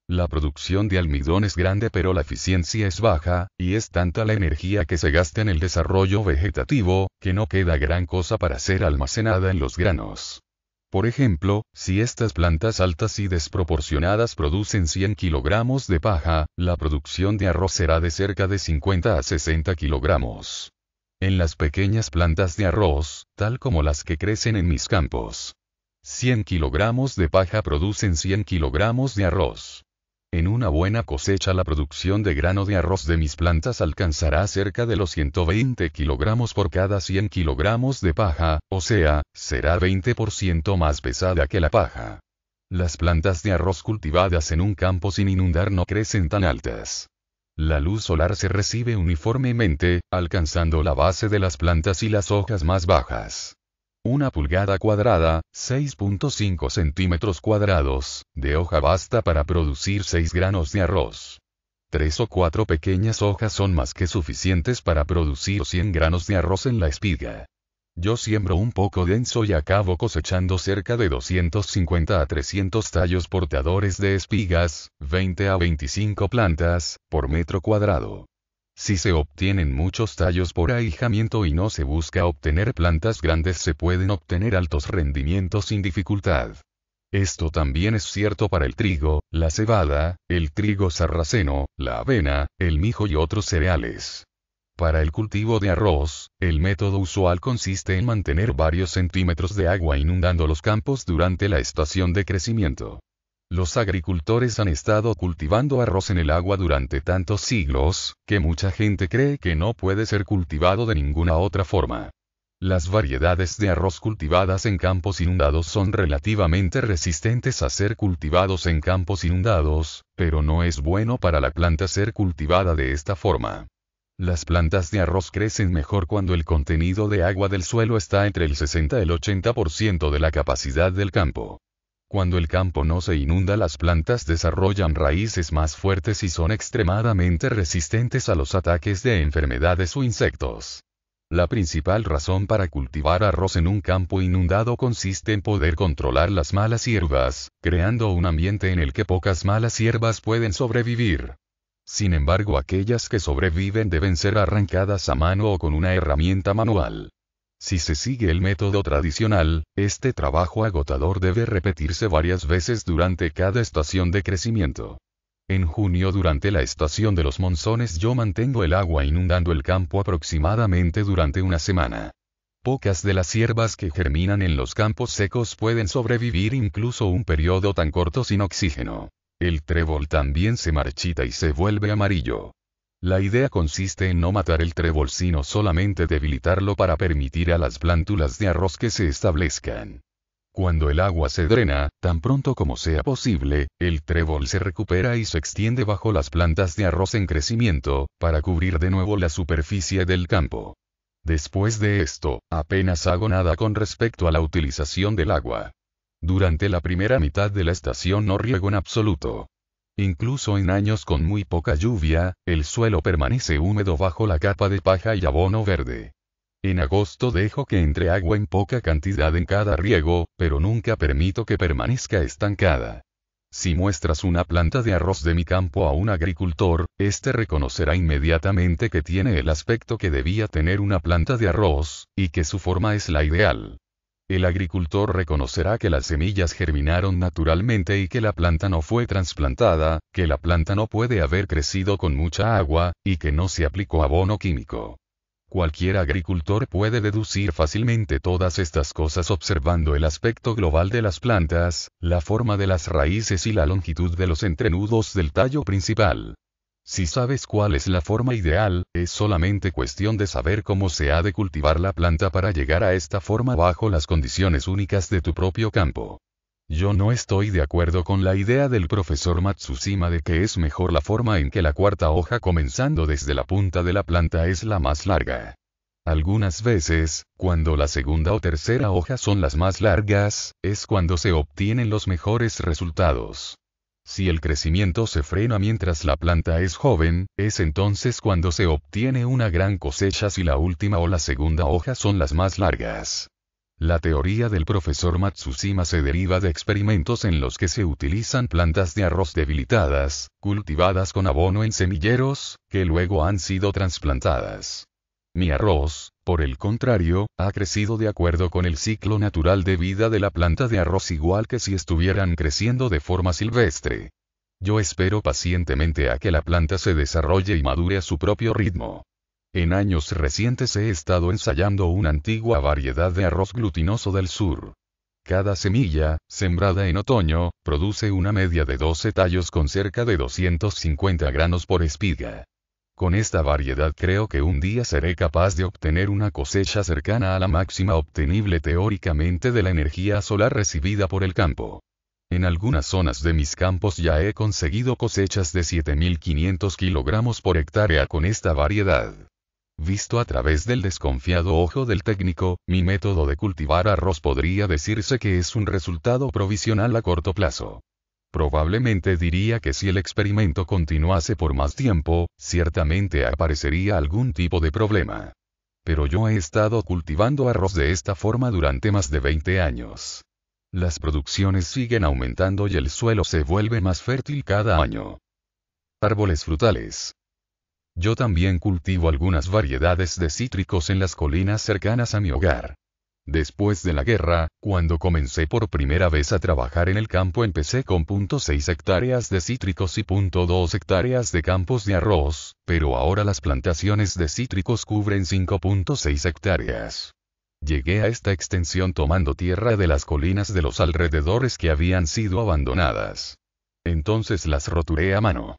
La producción de almidón es grande pero la eficiencia es baja, y es tanta la energía que se gasta en el desarrollo vegetativo, que no queda gran cosa para ser almacenada en los granos. Por ejemplo, si estas plantas altas y desproporcionadas producen 100 kilogramos de paja, la producción de arroz será de cerca de 50 a 60 kilogramos. En las pequeñas plantas de arroz, tal como las que crecen en mis campos, 100 kilogramos de paja producen 100 kilogramos de arroz. En una buena cosecha la producción de grano de arroz de mis plantas alcanzará cerca de los 120 kilogramos por cada 100 kilogramos de paja, o sea, será 20% más pesada que la paja. Las plantas de arroz cultivadas en un campo sin inundar no crecen tan altas. La luz solar se recibe uniformemente, alcanzando la base de las plantas y las hojas más bajas una pulgada cuadrada, 6.5 centímetros cuadrados, de hoja basta para producir 6 granos de arroz. Tres o cuatro pequeñas hojas son más que suficientes para producir 100 granos de arroz en la espiga. Yo siembro un poco denso y acabo cosechando cerca de 250 a 300 tallos portadores de espigas, 20 a 25 plantas, por metro cuadrado. Si se obtienen muchos tallos por ahijamiento y no se busca obtener plantas grandes se pueden obtener altos rendimientos sin dificultad. Esto también es cierto para el trigo, la cebada, el trigo sarraceno, la avena, el mijo y otros cereales. Para el cultivo de arroz, el método usual consiste en mantener varios centímetros de agua inundando los campos durante la estación de crecimiento. Los agricultores han estado cultivando arroz en el agua durante tantos siglos, que mucha gente cree que no puede ser cultivado de ninguna otra forma. Las variedades de arroz cultivadas en campos inundados son relativamente resistentes a ser cultivados en campos inundados, pero no es bueno para la planta ser cultivada de esta forma. Las plantas de arroz crecen mejor cuando el contenido de agua del suelo está entre el 60 y el 80% de la capacidad del campo. Cuando el campo no se inunda las plantas desarrollan raíces más fuertes y son extremadamente resistentes a los ataques de enfermedades o insectos. La principal razón para cultivar arroz en un campo inundado consiste en poder controlar las malas hierbas, creando un ambiente en el que pocas malas hierbas pueden sobrevivir. Sin embargo, aquellas que sobreviven deben ser arrancadas a mano o con una herramienta manual. Si se sigue el método tradicional, este trabajo agotador debe repetirse varias veces durante cada estación de crecimiento. En junio durante la estación de los monzones yo mantengo el agua inundando el campo aproximadamente durante una semana. Pocas de las hierbas que germinan en los campos secos pueden sobrevivir incluso un periodo tan corto sin oxígeno. El trébol también se marchita y se vuelve amarillo. La idea consiste en no matar el trébol sino solamente debilitarlo para permitir a las plántulas de arroz que se establezcan. Cuando el agua se drena, tan pronto como sea posible, el trébol se recupera y se extiende bajo las plantas de arroz en crecimiento, para cubrir de nuevo la superficie del campo. Después de esto, apenas hago nada con respecto a la utilización del agua. Durante la primera mitad de la estación no riego en absoluto. Incluso en años con muy poca lluvia, el suelo permanece húmedo bajo la capa de paja y abono verde. En agosto dejo que entre agua en poca cantidad en cada riego, pero nunca permito que permanezca estancada. Si muestras una planta de arroz de mi campo a un agricultor, éste reconocerá inmediatamente que tiene el aspecto que debía tener una planta de arroz, y que su forma es la ideal. El agricultor reconocerá que las semillas germinaron naturalmente y que la planta no fue trasplantada, que la planta no puede haber crecido con mucha agua, y que no se aplicó abono químico. Cualquier agricultor puede deducir fácilmente todas estas cosas observando el aspecto global de las plantas, la forma de las raíces y la longitud de los entrenudos del tallo principal. Si sabes cuál es la forma ideal, es solamente cuestión de saber cómo se ha de cultivar la planta para llegar a esta forma bajo las condiciones únicas de tu propio campo. Yo no estoy de acuerdo con la idea del profesor Matsushima de que es mejor la forma en que la cuarta hoja comenzando desde la punta de la planta es la más larga. Algunas veces, cuando la segunda o tercera hoja son las más largas, es cuando se obtienen los mejores resultados. Si el crecimiento se frena mientras la planta es joven, es entonces cuando se obtiene una gran cosecha si la última o la segunda hoja son las más largas. La teoría del profesor Matsushima se deriva de experimentos en los que se utilizan plantas de arroz debilitadas, cultivadas con abono en semilleros, que luego han sido transplantadas. Mi arroz, por el contrario, ha crecido de acuerdo con el ciclo natural de vida de la planta de arroz igual que si estuvieran creciendo de forma silvestre. Yo espero pacientemente a que la planta se desarrolle y madure a su propio ritmo. En años recientes he estado ensayando una antigua variedad de arroz glutinoso del sur. Cada semilla, sembrada en otoño, produce una media de 12 tallos con cerca de 250 granos por espiga. Con esta variedad creo que un día seré capaz de obtener una cosecha cercana a la máxima obtenible teóricamente de la energía solar recibida por el campo. En algunas zonas de mis campos ya he conseguido cosechas de 7.500 kilogramos por hectárea con esta variedad. Visto a través del desconfiado ojo del técnico, mi método de cultivar arroz podría decirse que es un resultado provisional a corto plazo. Probablemente diría que si el experimento continuase por más tiempo, ciertamente aparecería algún tipo de problema. Pero yo he estado cultivando arroz de esta forma durante más de 20 años. Las producciones siguen aumentando y el suelo se vuelve más fértil cada año. Árboles frutales. Yo también cultivo algunas variedades de cítricos en las colinas cercanas a mi hogar. Después de la guerra, cuando comencé por primera vez a trabajar en el campo empecé con 0.6 hectáreas de cítricos y 0.2 hectáreas de campos de arroz, pero ahora las plantaciones de cítricos cubren 5.6 hectáreas. Llegué a esta extensión tomando tierra de las colinas de los alrededores que habían sido abandonadas. Entonces las roturé a mano.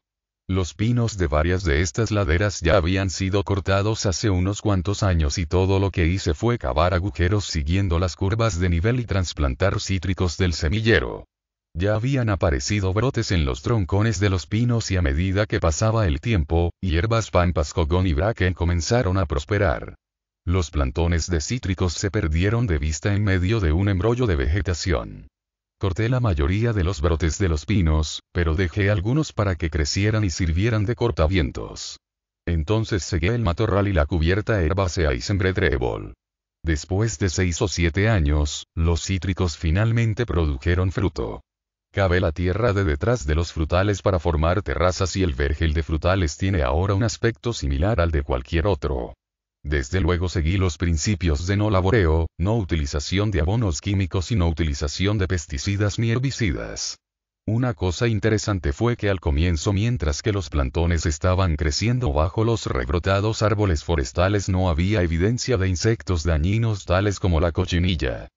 Los pinos de varias de estas laderas ya habían sido cortados hace unos cuantos años y todo lo que hice fue cavar agujeros siguiendo las curvas de nivel y trasplantar cítricos del semillero. Ya habían aparecido brotes en los troncones de los pinos y a medida que pasaba el tiempo, hierbas pampas, cogón y bracken comenzaron a prosperar. Los plantones de cítricos se perdieron de vista en medio de un embrollo de vegetación. Corté la mayoría de los brotes de los pinos, pero dejé algunos para que crecieran y sirvieran de cortavientos. Entonces cegué el matorral y la cubierta herbácea y sembré trébol. Después de seis o siete años, los cítricos finalmente produjeron fruto. Cabe la tierra de detrás de los frutales para formar terrazas y el vergel de frutales tiene ahora un aspecto similar al de cualquier otro. Desde luego seguí los principios de no laboreo, no utilización de abonos químicos y no utilización de pesticidas ni herbicidas. Una cosa interesante fue que al comienzo mientras que los plantones estaban creciendo bajo los rebrotados árboles forestales no había evidencia de insectos dañinos tales como la cochinilla.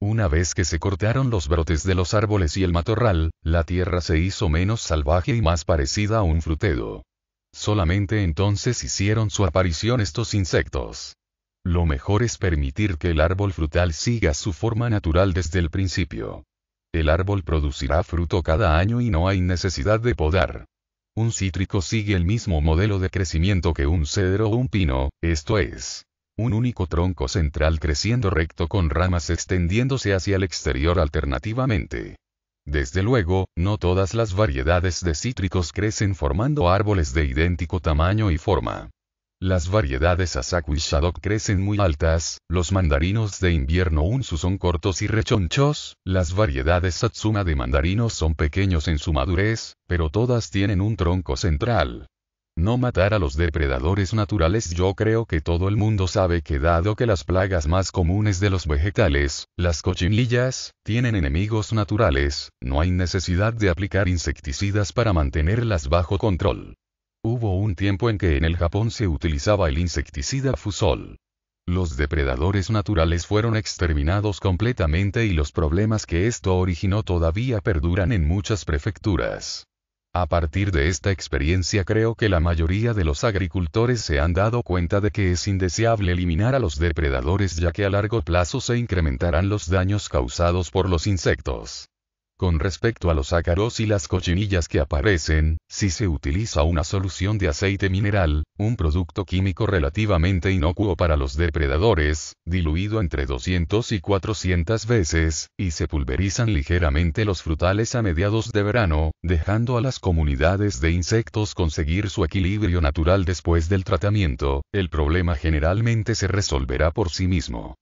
Una vez que se cortaron los brotes de los árboles y el matorral, la tierra se hizo menos salvaje y más parecida a un frutero. Solamente entonces hicieron su aparición estos insectos. Lo mejor es permitir que el árbol frutal siga su forma natural desde el principio. El árbol producirá fruto cada año y no hay necesidad de podar. Un cítrico sigue el mismo modelo de crecimiento que un cedro o un pino, esto es, un único tronco central creciendo recto con ramas extendiéndose hacia el exterior alternativamente. Desde luego, no todas las variedades de cítricos crecen formando árboles de idéntico tamaño y forma. Las variedades Asaku y Shadok crecen muy altas, los mandarinos de invierno Unsu son cortos y rechonchos, las variedades Satsuma de mandarinos son pequeños en su madurez, pero todas tienen un tronco central. No matar a los depredadores naturales yo creo que todo el mundo sabe que dado que las plagas más comunes de los vegetales, las cochinillas, tienen enemigos naturales, no hay necesidad de aplicar insecticidas para mantenerlas bajo control. Hubo un tiempo en que en el Japón se utilizaba el insecticida Fusol, los depredadores naturales fueron exterminados completamente y los problemas que esto originó todavía perduran en muchas prefecturas. A partir de esta experiencia creo que la mayoría de los agricultores se han dado cuenta de que es indeseable eliminar a los depredadores ya que a largo plazo se incrementarán los daños causados por los insectos. Con respecto a los ácaros y las cochinillas que aparecen, si se utiliza una solución de aceite mineral, un producto químico relativamente inocuo para los depredadores, diluido entre 200 y 400 veces, y se pulverizan ligeramente los frutales a mediados de verano, dejando a las comunidades de insectos conseguir su equilibrio natural después del tratamiento, el problema generalmente se resolverá por sí mismo.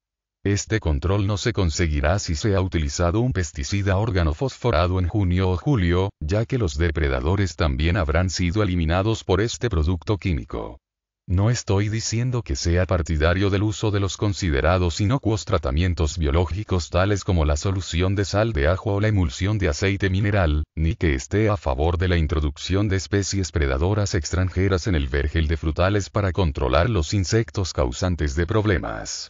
Este control no se conseguirá si se ha utilizado un pesticida organofosforado en junio o julio, ya que los depredadores también habrán sido eliminados por este producto químico. No estoy diciendo que sea partidario del uso de los considerados inocuos tratamientos biológicos tales como la solución de sal de ajo o la emulsión de aceite mineral, ni que esté a favor de la introducción de especies predadoras extranjeras en el vergel de frutales para controlar los insectos causantes de problemas.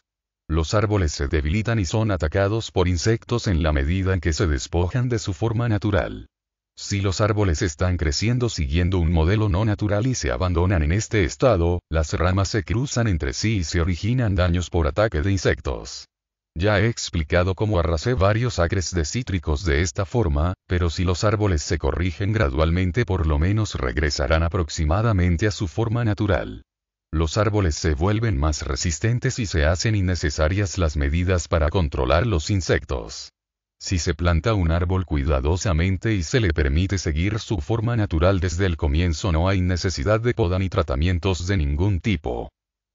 Los árboles se debilitan y son atacados por insectos en la medida en que se despojan de su forma natural. Si los árboles están creciendo siguiendo un modelo no natural y se abandonan en este estado, las ramas se cruzan entre sí y se originan daños por ataque de insectos. Ya he explicado cómo arrasé varios acres de cítricos de esta forma, pero si los árboles se corrigen gradualmente por lo menos regresarán aproximadamente a su forma natural. Los árboles se vuelven más resistentes y se hacen innecesarias las medidas para controlar los insectos. Si se planta un árbol cuidadosamente y se le permite seguir su forma natural desde el comienzo no hay necesidad de poda ni tratamientos de ningún tipo.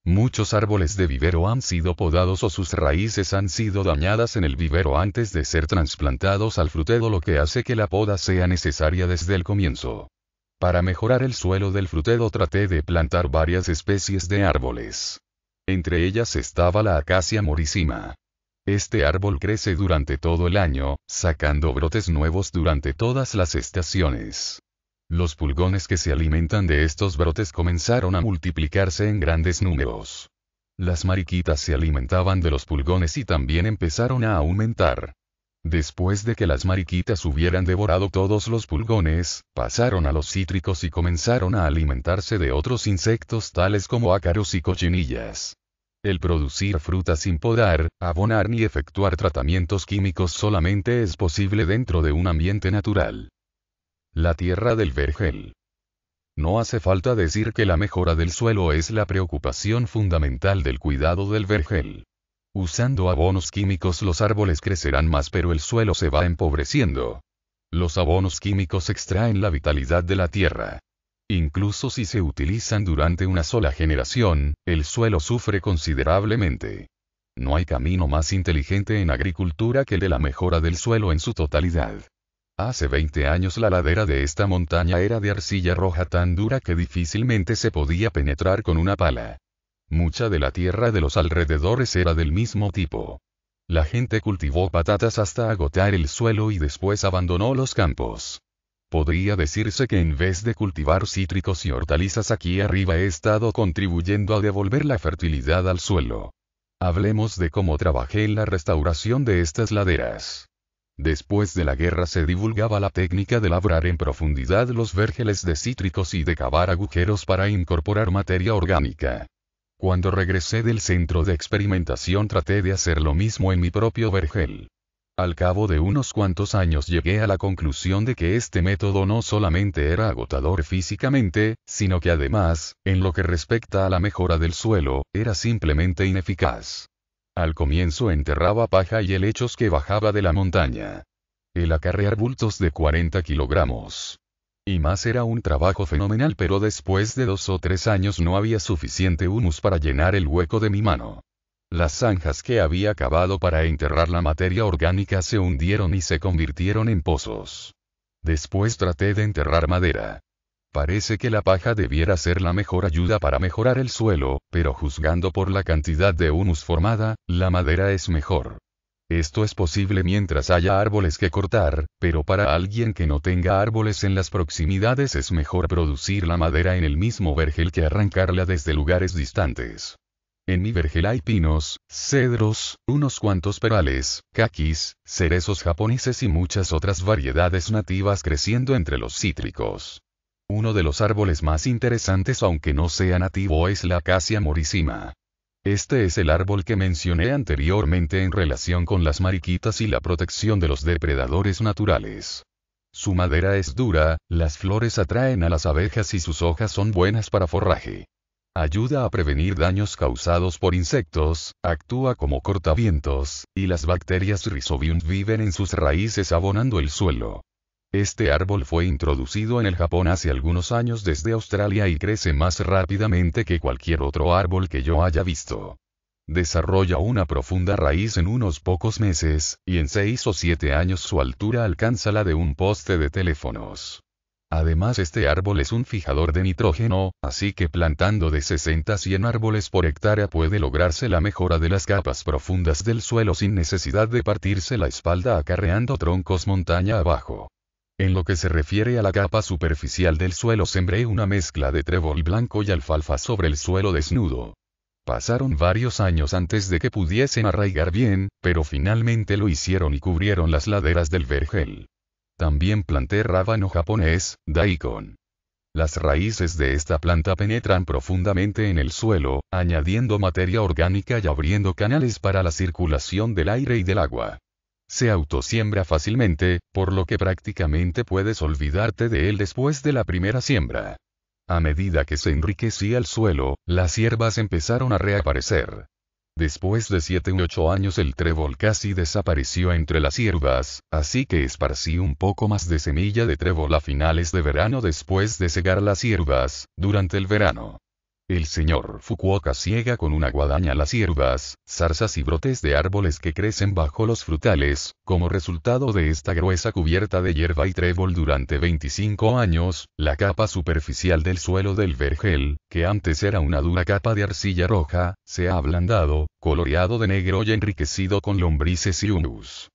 Muchos árboles de vivero han sido podados o sus raíces han sido dañadas en el vivero antes de ser trasplantados al frutero lo que hace que la poda sea necesaria desde el comienzo. Para mejorar el suelo del frutero traté de plantar varias especies de árboles. Entre ellas estaba la acacia morísima. Este árbol crece durante todo el año, sacando brotes nuevos durante todas las estaciones. Los pulgones que se alimentan de estos brotes comenzaron a multiplicarse en grandes números. Las mariquitas se alimentaban de los pulgones y también empezaron a aumentar. Después de que las mariquitas hubieran devorado todos los pulgones, pasaron a los cítricos y comenzaron a alimentarse de otros insectos tales como ácaros y cochinillas. El producir fruta sin podar, abonar ni efectuar tratamientos químicos solamente es posible dentro de un ambiente natural. La tierra del vergel. No hace falta decir que la mejora del suelo es la preocupación fundamental del cuidado del vergel. Usando abonos químicos los árboles crecerán más pero el suelo se va empobreciendo. Los abonos químicos extraen la vitalidad de la tierra. Incluso si se utilizan durante una sola generación, el suelo sufre considerablemente. No hay camino más inteligente en agricultura que el de la mejora del suelo en su totalidad. Hace 20 años la ladera de esta montaña era de arcilla roja tan dura que difícilmente se podía penetrar con una pala. Mucha de la tierra de los alrededores era del mismo tipo. La gente cultivó patatas hasta agotar el suelo y después abandonó los campos. Podría decirse que en vez de cultivar cítricos y hortalizas aquí arriba he estado contribuyendo a devolver la fertilidad al suelo. Hablemos de cómo trabajé en la restauración de estas laderas. Después de la guerra se divulgaba la técnica de labrar en profundidad los vérgeles de cítricos y de cavar agujeros para incorporar materia orgánica. Cuando regresé del centro de experimentación traté de hacer lo mismo en mi propio vergel. Al cabo de unos cuantos años llegué a la conclusión de que este método no solamente era agotador físicamente, sino que además, en lo que respecta a la mejora del suelo, era simplemente ineficaz. Al comienzo enterraba paja y helechos que bajaba de la montaña. El acarrear bultos de 40 kilogramos y más era un trabajo fenomenal, pero después de dos o tres años no había suficiente humus para llenar el hueco de mi mano. Las zanjas que había cavado para enterrar la materia orgánica se hundieron y se convirtieron en pozos. Después traté de enterrar madera. Parece que la paja debiera ser la mejor ayuda para mejorar el suelo, pero juzgando por la cantidad de humus formada, la madera es mejor. Esto es posible mientras haya árboles que cortar, pero para alguien que no tenga árboles en las proximidades es mejor producir la madera en el mismo vergel que arrancarla desde lugares distantes. En mi vergel hay pinos, cedros, unos cuantos perales, caquis, cerezos japoneses y muchas otras variedades nativas creciendo entre los cítricos. Uno de los árboles más interesantes aunque no sea nativo es la acacia morisima. Este es el árbol que mencioné anteriormente en relación con las mariquitas y la protección de los depredadores naturales. Su madera es dura, las flores atraen a las abejas y sus hojas son buenas para forraje. Ayuda a prevenir daños causados por insectos, actúa como cortavientos, y las bacterias Rhizobium viven en sus raíces abonando el suelo. Este árbol fue introducido en el Japón hace algunos años desde Australia y crece más rápidamente que cualquier otro árbol que yo haya visto. Desarrolla una profunda raíz en unos pocos meses, y en 6 o 7 años su altura alcanza la de un poste de teléfonos. Además este árbol es un fijador de nitrógeno, así que plantando de 60 a 100 árboles por hectárea puede lograrse la mejora de las capas profundas del suelo sin necesidad de partirse la espalda acarreando troncos montaña abajo. En lo que se refiere a la capa superficial del suelo, sembré una mezcla de trébol blanco y alfalfa sobre el suelo desnudo. Pasaron varios años antes de que pudiesen arraigar bien, pero finalmente lo hicieron y cubrieron las laderas del vergel. También planté rábano japonés, daikon. Las raíces de esta planta penetran profundamente en el suelo, añadiendo materia orgánica y abriendo canales para la circulación del aire y del agua se autosiembra fácilmente, por lo que prácticamente puedes olvidarte de él después de la primera siembra. A medida que se enriquecía el suelo, las hierbas empezaron a reaparecer. Después de 7 u 8 años el trébol casi desapareció entre las hierbas, así que esparcí un poco más de semilla de trébol a finales de verano después de segar las hierbas, durante el verano. El señor Fukuoka ciega con una guadaña las hierbas, zarzas y brotes de árboles que crecen bajo los frutales, como resultado de esta gruesa cubierta de hierba y trébol durante 25 años, la capa superficial del suelo del vergel, que antes era una dura capa de arcilla roja, se ha ablandado, coloreado de negro y enriquecido con lombrices y humus.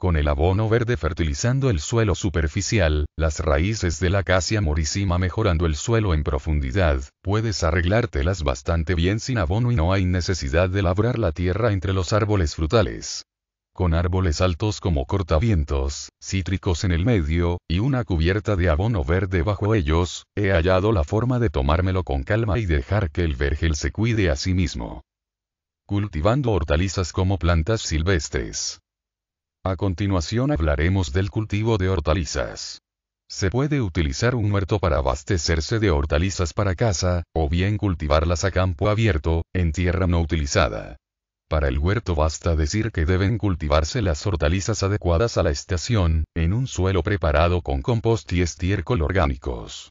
Con el abono verde fertilizando el suelo superficial, las raíces de la acacia morísima mejorando el suelo en profundidad, puedes arreglártelas bastante bien sin abono y no hay necesidad de labrar la tierra entre los árboles frutales con árboles altos como cortavientos, cítricos en el medio, y una cubierta de abono verde bajo ellos, he hallado la forma de tomármelo con calma y dejar que el vergel se cuide a sí mismo. Cultivando hortalizas como plantas silvestres. A continuación hablaremos del cultivo de hortalizas. Se puede utilizar un huerto para abastecerse de hortalizas para casa, o bien cultivarlas a campo abierto, en tierra no utilizada. Para el huerto basta decir que deben cultivarse las hortalizas adecuadas a la estación, en un suelo preparado con compost y estiércol orgánicos.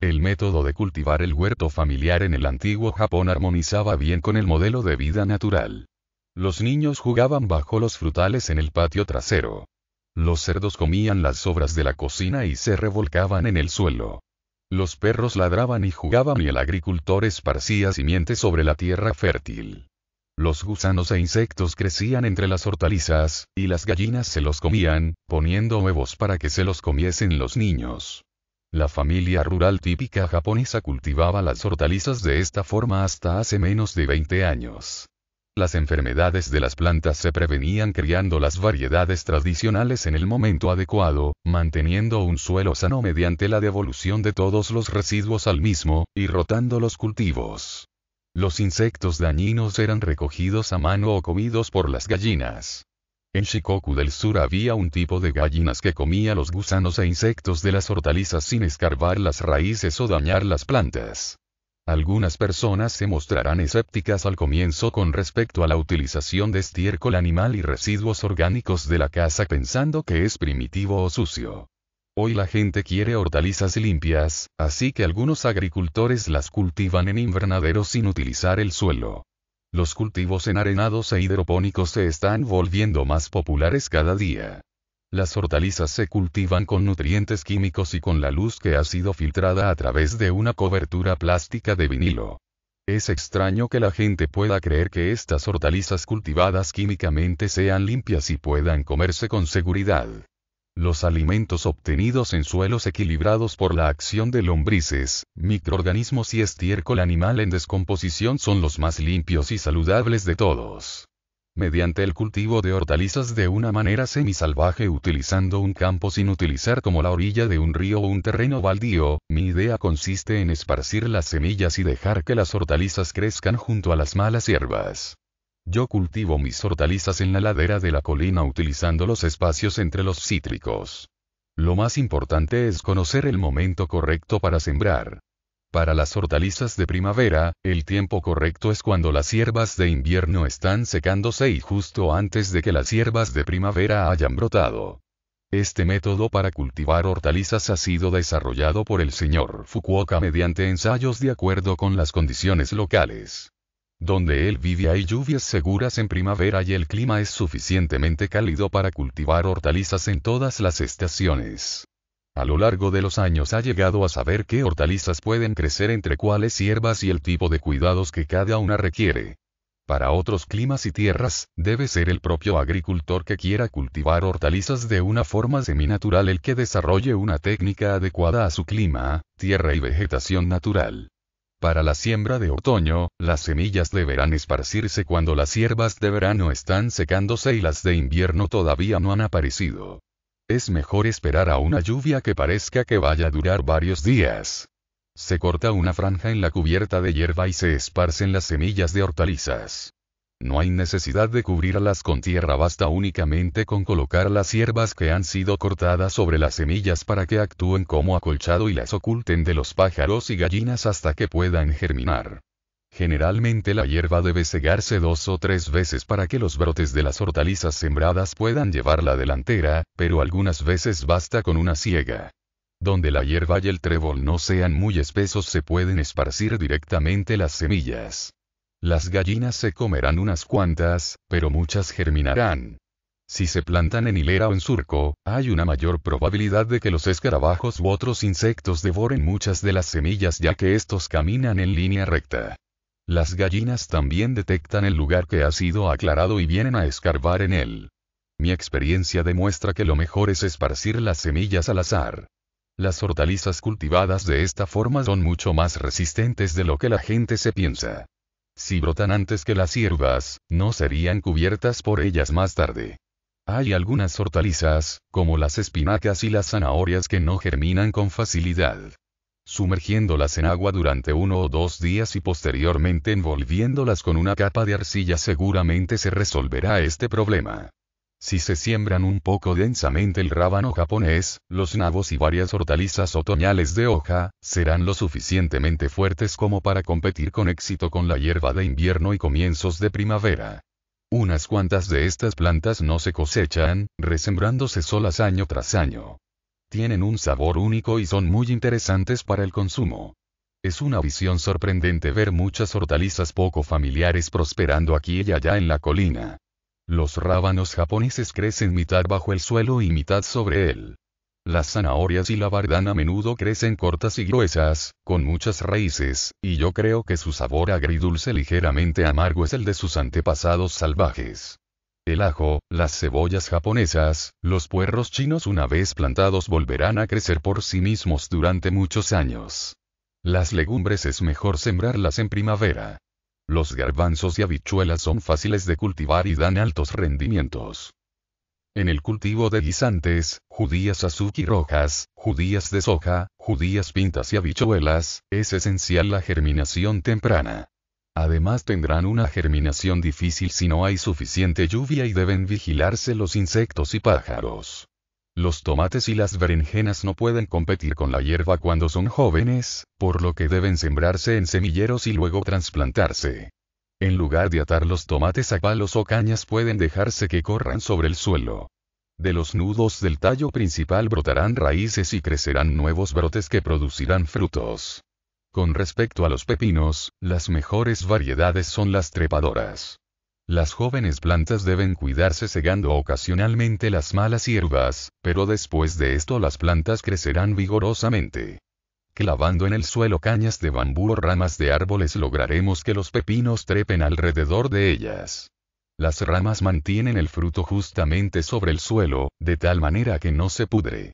El método de cultivar el huerto familiar en el antiguo Japón armonizaba bien con el modelo de vida natural. Los niños jugaban bajo los frutales en el patio trasero. Los cerdos comían las sobras de la cocina y se revolcaban en el suelo. Los perros ladraban y jugaban y el agricultor esparcía simientes sobre la tierra fértil. Los gusanos e insectos crecían entre las hortalizas, y las gallinas se los comían, poniendo huevos para que se los comiesen los niños. La familia rural típica japonesa cultivaba las hortalizas de esta forma hasta hace menos de 20 años. Las enfermedades de las plantas se prevenían criando las variedades tradicionales en el momento adecuado, manteniendo un suelo sano mediante la devolución de todos los residuos al mismo, y rotando los cultivos. Los insectos dañinos eran recogidos a mano o comidos por las gallinas. En Shikoku del Sur había un tipo de gallinas que comía los gusanos e insectos de las hortalizas sin escarbar las raíces o dañar las plantas. Algunas personas se mostrarán escépticas al comienzo con respecto a la utilización de estiércol animal y residuos orgánicos de la casa pensando que es primitivo o sucio. Hoy la gente quiere hortalizas limpias, así que algunos agricultores las cultivan en invernaderos sin utilizar el suelo. Los cultivos en arenados e hidropónicos se están volviendo más populares cada día. Las hortalizas se cultivan con nutrientes químicos y con la luz que ha sido filtrada a través de una cobertura plástica de vinilo. Es extraño que la gente pueda creer que estas hortalizas cultivadas químicamente sean limpias y puedan comerse con seguridad. Los alimentos obtenidos en suelos equilibrados por la acción de lombrices, microorganismos y estiércol animal en descomposición son los más limpios y saludables de todos mediante el cultivo de hortalizas de una manera semisalvaje utilizando un campo sin utilizar como la orilla de un río o un terreno baldío, mi idea consiste en esparcir las semillas y dejar que las hortalizas crezcan junto a las malas hierbas. Yo cultivo mis hortalizas en la ladera de la colina utilizando los espacios entre los cítricos. Lo más importante es conocer el momento correcto para sembrar. Para las hortalizas de primavera, el tiempo correcto es cuando las hierbas de invierno están secándose y justo antes de que las hierbas de primavera hayan brotado. Este método para cultivar hortalizas ha sido desarrollado por el señor Fukuoka mediante ensayos de acuerdo con las condiciones locales. Donde él vive hay lluvias seguras en primavera y el clima es suficientemente cálido para cultivar hortalizas en todas las estaciones. A lo largo de los años ha llegado a saber qué hortalizas pueden crecer entre cuáles hierbas y el tipo de cuidados que cada una requiere. Para otros climas y tierras, debe ser el propio agricultor que quiera cultivar hortalizas de una forma seminatural el que desarrolle una técnica adecuada a su clima, tierra y vegetación natural. Para la siembra de otoño, las semillas deberán esparcirse cuando las hierbas de verano están secándose y las de invierno todavía no han aparecido. Es mejor esperar a una lluvia que parezca que vaya a durar varios días. Se corta una franja en la cubierta de hierba y se esparcen las semillas de hortalizas. No hay necesidad de cubrirlas con tierra, basta únicamente con colocar las hierbas que han sido cortadas sobre las semillas para que actúen como acolchado y las oculten de los pájaros y gallinas hasta que puedan germinar. Generalmente la hierba debe segarse dos o tres veces para que los brotes de las hortalizas sembradas puedan llevarla delantera, pero algunas veces basta con una siega. Donde la hierba y el trébol no sean muy espesos se pueden esparcir directamente las semillas. Las gallinas se comerán unas cuantas, pero muchas germinarán. Si se plantan en hilera o en surco, hay una mayor probabilidad de que los escarabajos u otros insectos devoren muchas de las semillas ya que estos caminan en línea recta. Las gallinas también detectan el lugar que ha sido aclarado y vienen a escarbar en él. Mi experiencia demuestra que lo mejor es esparcir las semillas al azar. Las hortalizas cultivadas de esta forma son mucho más resistentes de lo que la gente se piensa. Si brotan antes que las hierbas, no serían cubiertas por ellas más tarde. Hay algunas hortalizas, como las espinacas y las zanahorias, que no germinan con facilidad sumergiéndolas en agua durante uno o dos días y posteriormente envolviéndolas con una capa de arcilla seguramente se resolverá este problema. Si se siembran un poco densamente el rábano japonés, los nabos y varias hortalizas otoñales de hoja, serán lo suficientemente fuertes como para competir con éxito con la hierba de invierno y comienzos de primavera. Unas cuantas de estas plantas no se cosechan, resembrándose solas año tras año. Tienen un sabor único y son muy interesantes para el consumo. Es una visión sorprendente ver muchas hortalizas poco familiares prosperando aquí y allá en la colina. Los rábanos japoneses crecen mitad bajo el suelo y mitad sobre él. Las zanahorias y la bardana a menudo crecen cortas y gruesas, con muchas raíces, y yo creo que su sabor agridulce ligeramente amargo es el de sus antepasados salvajes el ajo, las cebollas japonesas, los puerros chinos una vez plantados volverán a crecer por sí mismos durante muchos años. Las legumbres es mejor sembrarlas en primavera. Los garbanzos y habichuelas son fáciles de cultivar y dan altos rendimientos. En el cultivo de guisantes, judías azuki rojas, judías de soja, judías pintas y habichuelas, es esencial la germinación temprana. Además tendrán una germinación difícil si no hay suficiente lluvia y deben vigilarse los insectos y pájaros. Los tomates y las berenjenas no pueden competir con la hierba cuando son jóvenes, por lo que deben sembrarse en semilleros y luego trasplantarse. En lugar de atar los tomates a palos o cañas pueden dejarse que corran sobre el suelo. De los nudos del tallo principal brotarán raíces y crecerán nuevos brotes que producirán frutos. Con respecto a los pepinos, las mejores variedades son las trepadoras. Las jóvenes plantas deben cuidarse segando ocasionalmente las malas hierbas, pero después de esto las plantas crecerán vigorosamente. Clavando en el suelo cañas de bambú o ramas de árboles lograremos que los pepinos trepen alrededor de ellas. Las ramas mantienen el fruto justamente sobre el suelo, de tal manera que no se pudre.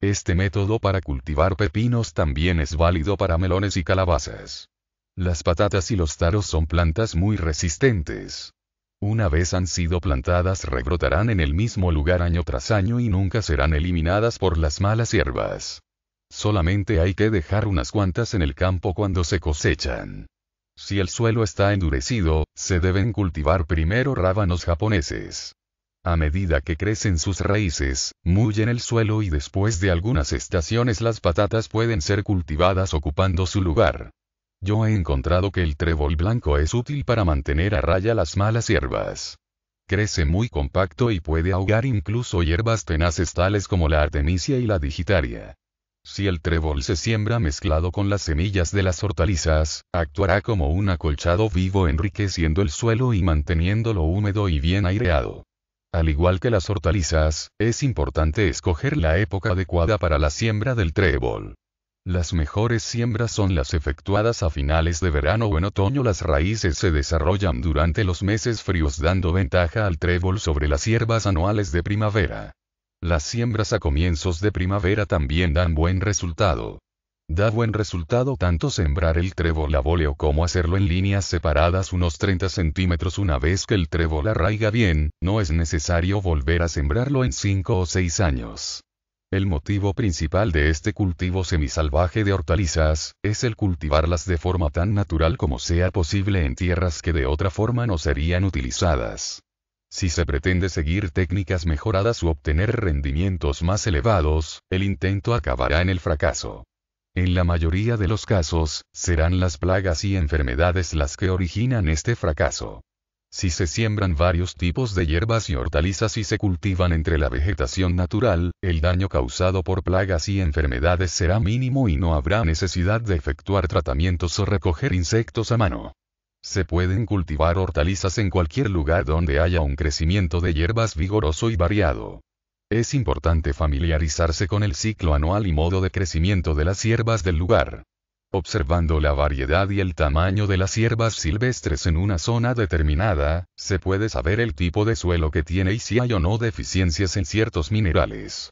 Este método para cultivar pepinos también es válido para melones y calabazas. Las patatas y los taros son plantas muy resistentes. Una vez han sido plantadas rebrotarán en el mismo lugar año tras año y nunca serán eliminadas por las malas hierbas. Solamente hay que dejar unas cuantas en el campo cuando se cosechan. Si el suelo está endurecido, se deben cultivar primero rábanos japoneses. A medida que crecen sus raíces, muyen el suelo y después de algunas estaciones las patatas pueden ser cultivadas ocupando su lugar. Yo he encontrado que el trébol blanco es útil para mantener a raya las malas hierbas. Crece muy compacto y puede ahogar incluso hierbas tenaces tales como la artemisia y la digitaria. Si el trébol se siembra mezclado con las semillas de las hortalizas, actuará como un acolchado vivo enriqueciendo el suelo y manteniéndolo húmedo y bien aireado. Al igual que las hortalizas, es importante escoger la época adecuada para la siembra del trébol. Las mejores siembras son las efectuadas a finales de verano o en otoño. Las raíces se desarrollan durante los meses fríos dando ventaja al trébol sobre las hierbas anuales de primavera. Las siembras a comienzos de primavera también dan buen resultado. Da buen resultado tanto sembrar el trébol a como hacerlo en líneas separadas unos 30 centímetros una vez que el trébol arraiga bien, no es necesario volver a sembrarlo en 5 o 6 años. El motivo principal de este cultivo semisalvaje de hortalizas, es el cultivarlas de forma tan natural como sea posible en tierras que de otra forma no serían utilizadas. Si se pretende seguir técnicas mejoradas u obtener rendimientos más elevados, el intento acabará en el fracaso. En la mayoría de los casos, serán las plagas y enfermedades las que originan este fracaso. Si se siembran varios tipos de hierbas y hortalizas y se cultivan entre la vegetación natural, el daño causado por plagas y enfermedades será mínimo y no habrá necesidad de efectuar tratamientos o recoger insectos a mano. Se pueden cultivar hortalizas en cualquier lugar donde haya un crecimiento de hierbas vigoroso y variado. Es importante familiarizarse con el ciclo anual y modo de crecimiento de las hierbas del lugar. Observando la variedad y el tamaño de las hierbas silvestres en una zona determinada, se puede saber el tipo de suelo que tiene y si hay o no deficiencias en ciertos minerales.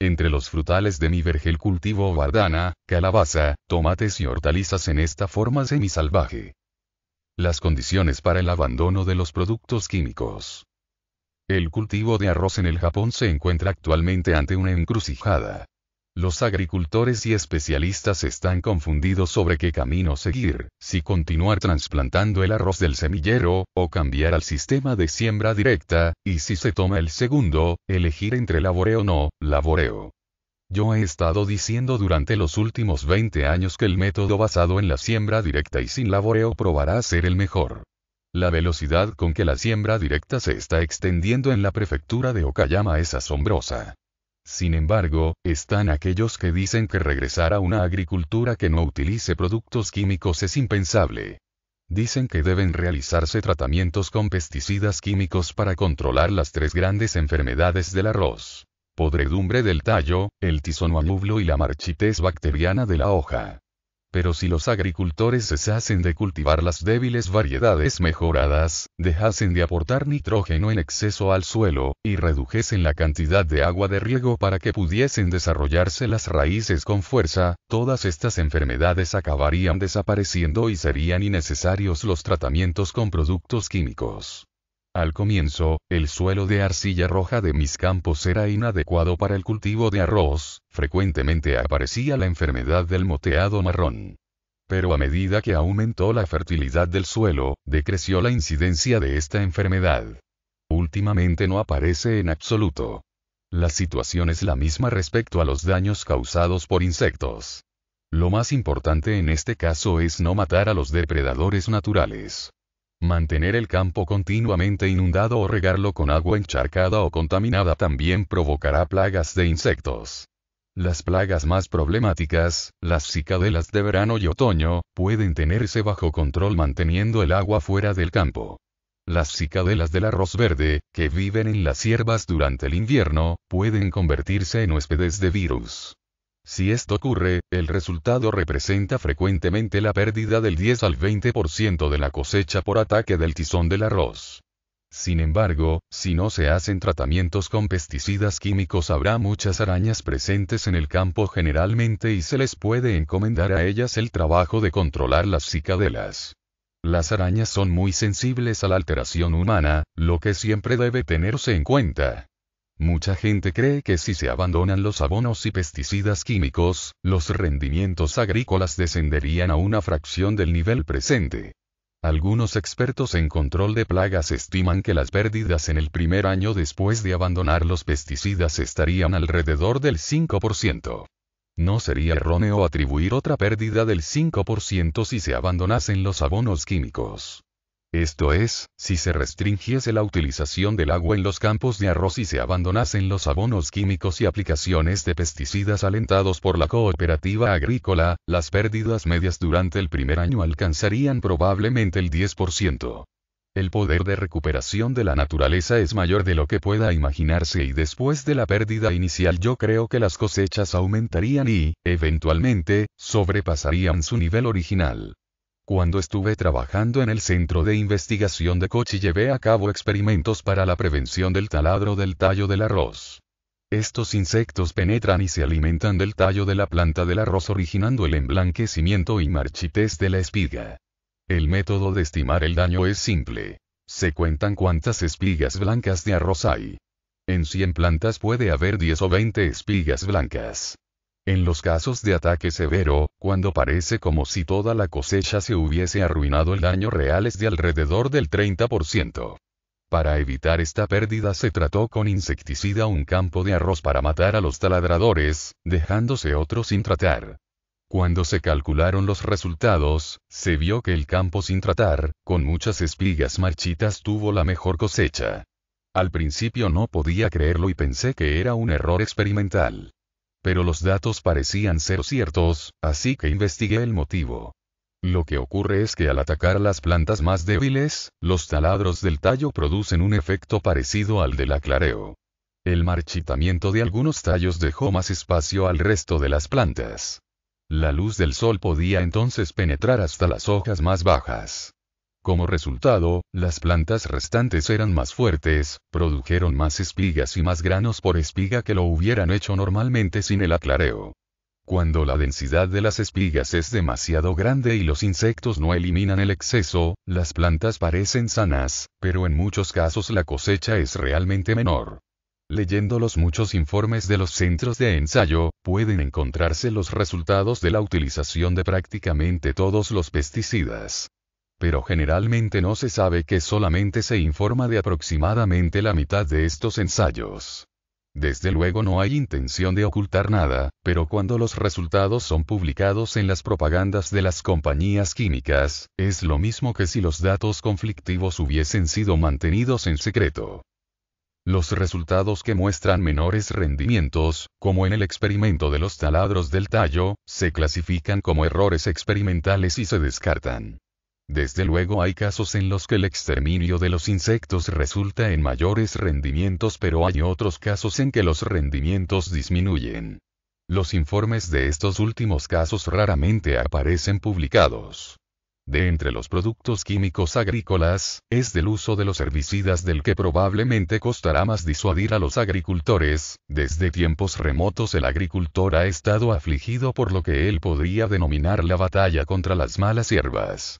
Entre los frutales de mi vergel cultivo bardana, calabaza, tomates y hortalizas en esta forma semisalvaje. Las condiciones para el abandono de los productos químicos. El cultivo de arroz en el Japón se encuentra actualmente ante una encrucijada. Los agricultores y especialistas están confundidos sobre qué camino seguir, si continuar trasplantando el arroz del semillero, o cambiar al sistema de siembra directa, y si se toma el segundo, elegir entre laboreo o no, laboreo. Yo he estado diciendo durante los últimos 20 años que el método basado en la siembra directa y sin laboreo probará ser el mejor. La velocidad con que la siembra directa se está extendiendo en la prefectura de Okayama es asombrosa. Sin embargo, están aquellos que dicen que regresar a una agricultura que no utilice productos químicos es impensable. Dicen que deben realizarse tratamientos con pesticidas químicos para controlar las tres grandes enfermedades del arroz. Podredumbre del tallo, el nublo y la marchitez bacteriana de la hoja. Pero si los agricultores cesasen de cultivar las débiles variedades mejoradas, dejasen de aportar nitrógeno en exceso al suelo, y redujesen la cantidad de agua de riego para que pudiesen desarrollarse las raíces con fuerza, todas estas enfermedades acabarían desapareciendo y serían innecesarios los tratamientos con productos químicos. Al comienzo, el suelo de arcilla roja de mis campos era inadecuado para el cultivo de arroz, frecuentemente aparecía la enfermedad del moteado marrón. Pero a medida que aumentó la fertilidad del suelo, decreció la incidencia de esta enfermedad. Últimamente no aparece en absoluto. La situación es la misma respecto a los daños causados por insectos. Lo más importante en este caso es no matar a los depredadores naturales. Mantener el campo continuamente inundado o regarlo con agua encharcada o contaminada también provocará plagas de insectos. Las plagas más problemáticas, las cicadelas de verano y otoño, pueden tenerse bajo control manteniendo el agua fuera del campo. Las cicadelas del arroz verde, que viven en las hierbas durante el invierno, pueden convertirse en huéspedes de virus. Si esto ocurre, el resultado representa frecuentemente la pérdida del 10 al 20% de la cosecha por ataque del tizón del arroz. Sin embargo, si no se hacen tratamientos con pesticidas químicos habrá muchas arañas presentes en el campo generalmente y se les puede encomendar a ellas el trabajo de controlar las cicadelas. Las arañas son muy sensibles a la alteración humana, lo que siempre debe tenerse en cuenta. Mucha gente cree que si se abandonan los abonos y pesticidas químicos, los rendimientos agrícolas descenderían a una fracción del nivel presente. Algunos expertos en control de plagas estiman que las pérdidas en el primer año después de abandonar los pesticidas estarían alrededor del 5%. No sería erróneo atribuir otra pérdida del 5% si se abandonasen los abonos químicos. Esto es, si se restringiese la utilización del agua en los campos de arroz y se abandonasen los abonos químicos y aplicaciones de pesticidas alentados por la cooperativa agrícola, las pérdidas medias durante el primer año alcanzarían probablemente el 10%. El poder de recuperación de la naturaleza es mayor de lo que pueda imaginarse y después de la pérdida inicial yo creo que las cosechas aumentarían y, eventualmente, sobrepasarían su nivel original. Cuando estuve trabajando en el Centro de Investigación de Kochi llevé a cabo experimentos para la prevención del taladro del tallo del arroz. Estos insectos penetran y se alimentan del tallo de la planta del arroz originando el emblanquecimiento y marchitez de la espiga. El método de estimar el daño es simple. Se cuentan cuántas espigas blancas de arroz hay. En 100 plantas puede haber 10 o 20 espigas blancas. En los casos de ataque severo, cuando parece como si toda la cosecha se hubiese arruinado el daño real es de alrededor del 30%. Para evitar esta pérdida se trató con insecticida un campo de arroz para matar a los taladradores, dejándose otro sin tratar. Cuando se calcularon los resultados, se vio que el campo sin tratar, con muchas espigas marchitas tuvo la mejor cosecha. Al principio no podía creerlo y pensé que era un error experimental. Pero los datos parecían ser ciertos, así que investigué el motivo. Lo que ocurre es que al atacar las plantas más débiles, los taladros del tallo producen un efecto parecido al del aclareo. El marchitamiento de algunos tallos dejó más espacio al resto de las plantas. La luz del sol podía entonces penetrar hasta las hojas más bajas. Como resultado, las plantas restantes eran más fuertes, produjeron más espigas y más granos por espiga que lo hubieran hecho normalmente sin el aclareo. Cuando la densidad de las espigas es demasiado grande y los insectos no eliminan el exceso, las plantas parecen sanas, pero en muchos casos la cosecha es realmente menor. Leyendo los muchos informes de los centros de ensayo, pueden encontrarse los resultados de la utilización de prácticamente todos los pesticidas pero generalmente no se sabe que solamente se informa de aproximadamente la mitad de estos ensayos. Desde luego no hay intención de ocultar nada, pero cuando los resultados son publicados en las propagandas de las compañías químicas, es lo mismo que si los datos conflictivos hubiesen sido mantenidos en secreto. Los resultados que muestran menores rendimientos, como en el experimento de los taladros del tallo, se clasifican como errores experimentales y se descartan. Desde luego hay casos en los que el exterminio de los insectos resulta en mayores rendimientos, pero hay otros casos en que los rendimientos disminuyen. Los informes de estos últimos casos raramente aparecen publicados. De entre los productos químicos agrícolas, es del uso de los herbicidas del que probablemente costará más disuadir a los agricultores, desde tiempos remotos el agricultor ha estado afligido por lo que él podría denominar la batalla contra las malas hierbas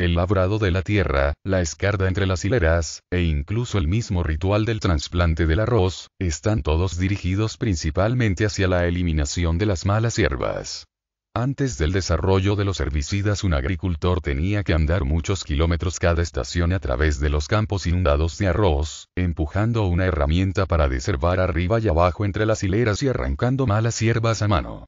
el labrado de la tierra, la escarda entre las hileras, e incluso el mismo ritual del trasplante del arroz, están todos dirigidos principalmente hacia la eliminación de las malas hierbas. Antes del desarrollo de los herbicidas un agricultor tenía que andar muchos kilómetros cada estación a través de los campos inundados de arroz, empujando una herramienta para deservar arriba y abajo entre las hileras y arrancando malas hierbas a mano.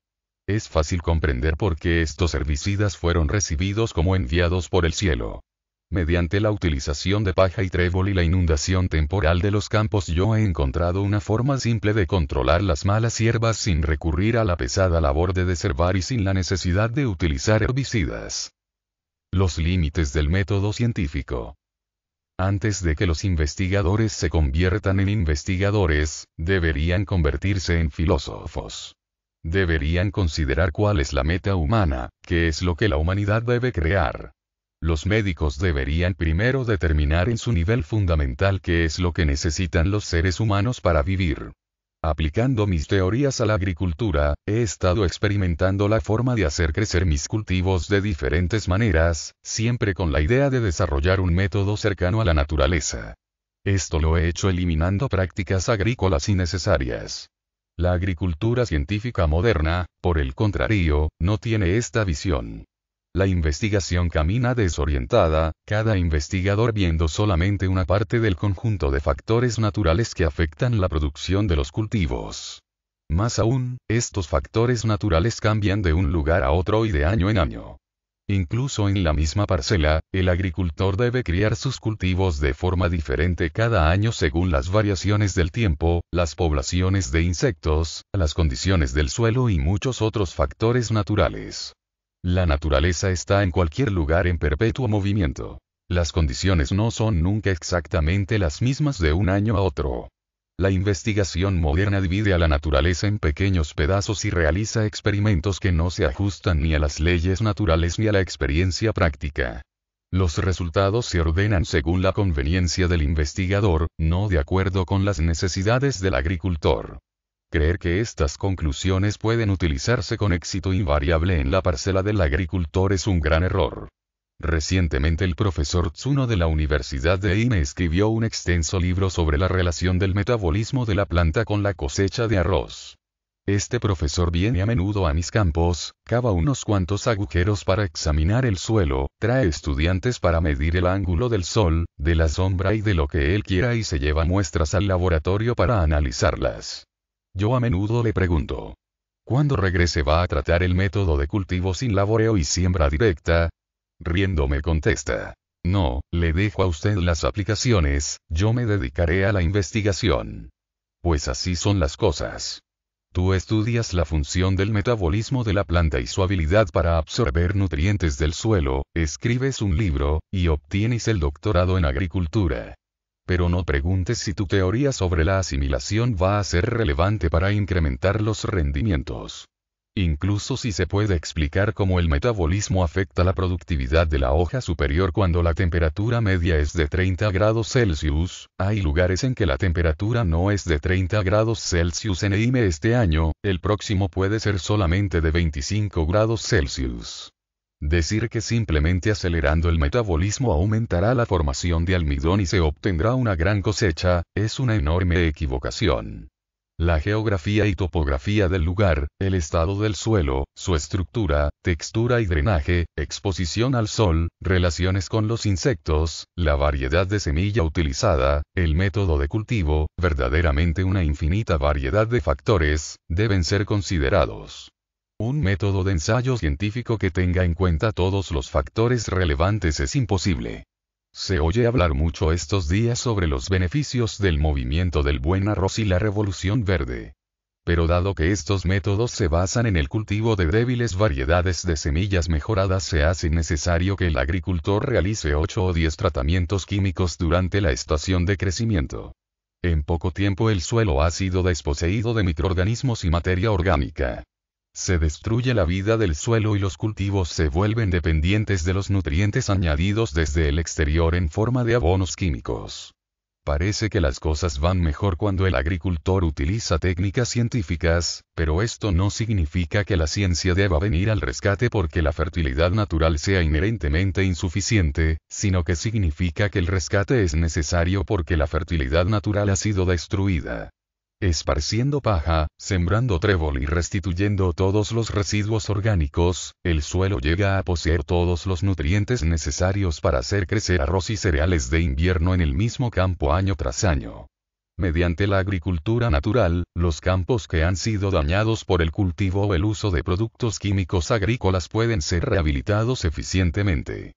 Es fácil comprender por qué estos herbicidas fueron recibidos como enviados por el cielo. Mediante la utilización de paja y trébol y la inundación temporal de los campos yo he encontrado una forma simple de controlar las malas hierbas sin recurrir a la pesada labor de deservar y sin la necesidad de utilizar herbicidas. Los límites del método científico. Antes de que los investigadores se conviertan en investigadores, deberían convertirse en filósofos. Deberían considerar cuál es la meta humana, qué es lo que la humanidad debe crear. Los médicos deberían primero determinar en su nivel fundamental qué es lo que necesitan los seres humanos para vivir. Aplicando mis teorías a la agricultura, he estado experimentando la forma de hacer crecer mis cultivos de diferentes maneras, siempre con la idea de desarrollar un método cercano a la naturaleza. Esto lo he hecho eliminando prácticas agrícolas innecesarias. La agricultura científica moderna, por el contrario, no tiene esta visión. La investigación camina desorientada, cada investigador viendo solamente una parte del conjunto de factores naturales que afectan la producción de los cultivos. Más aún, estos factores naturales cambian de un lugar a otro y de año en año. Incluso en la misma parcela, el agricultor debe criar sus cultivos de forma diferente cada año según las variaciones del tiempo, las poblaciones de insectos, las condiciones del suelo y muchos otros factores naturales. La naturaleza está en cualquier lugar en perpetuo movimiento. Las condiciones no son nunca exactamente las mismas de un año a otro. La investigación moderna divide a la naturaleza en pequeños pedazos y realiza experimentos que no se ajustan ni a las leyes naturales ni a la experiencia práctica. Los resultados se ordenan según la conveniencia del investigador, no de acuerdo con las necesidades del agricultor. Creer que estas conclusiones pueden utilizarse con éxito invariable en la parcela del agricultor es un gran error. Recientemente el profesor Tsuno de la Universidad de Ime escribió un extenso libro sobre la relación del metabolismo de la planta con la cosecha de arroz. Este profesor viene a menudo a mis campos, cava unos cuantos agujeros para examinar el suelo, trae estudiantes para medir el ángulo del sol, de la sombra y de lo que él quiera y se lleva muestras al laboratorio para analizarlas. Yo a menudo le pregunto, ¿cuándo regrese va a tratar el método de cultivo sin laboreo y siembra directa, Riendo me contesta. No, le dejo a usted las aplicaciones, yo me dedicaré a la investigación. Pues así son las cosas. Tú estudias la función del metabolismo de la planta y su habilidad para absorber nutrientes del suelo, escribes un libro, y obtienes el doctorado en agricultura. Pero no preguntes si tu teoría sobre la asimilación va a ser relevante para incrementar los rendimientos. Incluso si se puede explicar cómo el metabolismo afecta la productividad de la hoja superior cuando la temperatura media es de 30 grados Celsius, hay lugares en que la temperatura no es de 30 grados Celsius en EIME este año, el próximo puede ser solamente de 25 grados Celsius. Decir que simplemente acelerando el metabolismo aumentará la formación de almidón y se obtendrá una gran cosecha, es una enorme equivocación la geografía y topografía del lugar, el estado del suelo, su estructura, textura y drenaje, exposición al sol, relaciones con los insectos, la variedad de semilla utilizada, el método de cultivo, verdaderamente una infinita variedad de factores, deben ser considerados. Un método de ensayo científico que tenga en cuenta todos los factores relevantes es imposible. Se oye hablar mucho estos días sobre los beneficios del movimiento del buen arroz y la revolución verde. Pero dado que estos métodos se basan en el cultivo de débiles variedades de semillas mejoradas, se hace necesario que el agricultor realice 8 o 10 tratamientos químicos durante la estación de crecimiento. En poco tiempo el suelo ha sido desposeído de microorganismos y materia orgánica. Se destruye la vida del suelo y los cultivos se vuelven dependientes de los nutrientes añadidos desde el exterior en forma de abonos químicos. Parece que las cosas van mejor cuando el agricultor utiliza técnicas científicas, pero esto no significa que la ciencia deba venir al rescate porque la fertilidad natural sea inherentemente insuficiente, sino que significa que el rescate es necesario porque la fertilidad natural ha sido destruida esparciendo paja, sembrando trébol y restituyendo todos los residuos orgánicos, el suelo llega a poseer todos los nutrientes necesarios para hacer crecer arroz y cereales de invierno en el mismo campo año tras año. Mediante la agricultura natural, los campos que han sido dañados por el cultivo o el uso de productos químicos agrícolas pueden ser rehabilitados eficientemente.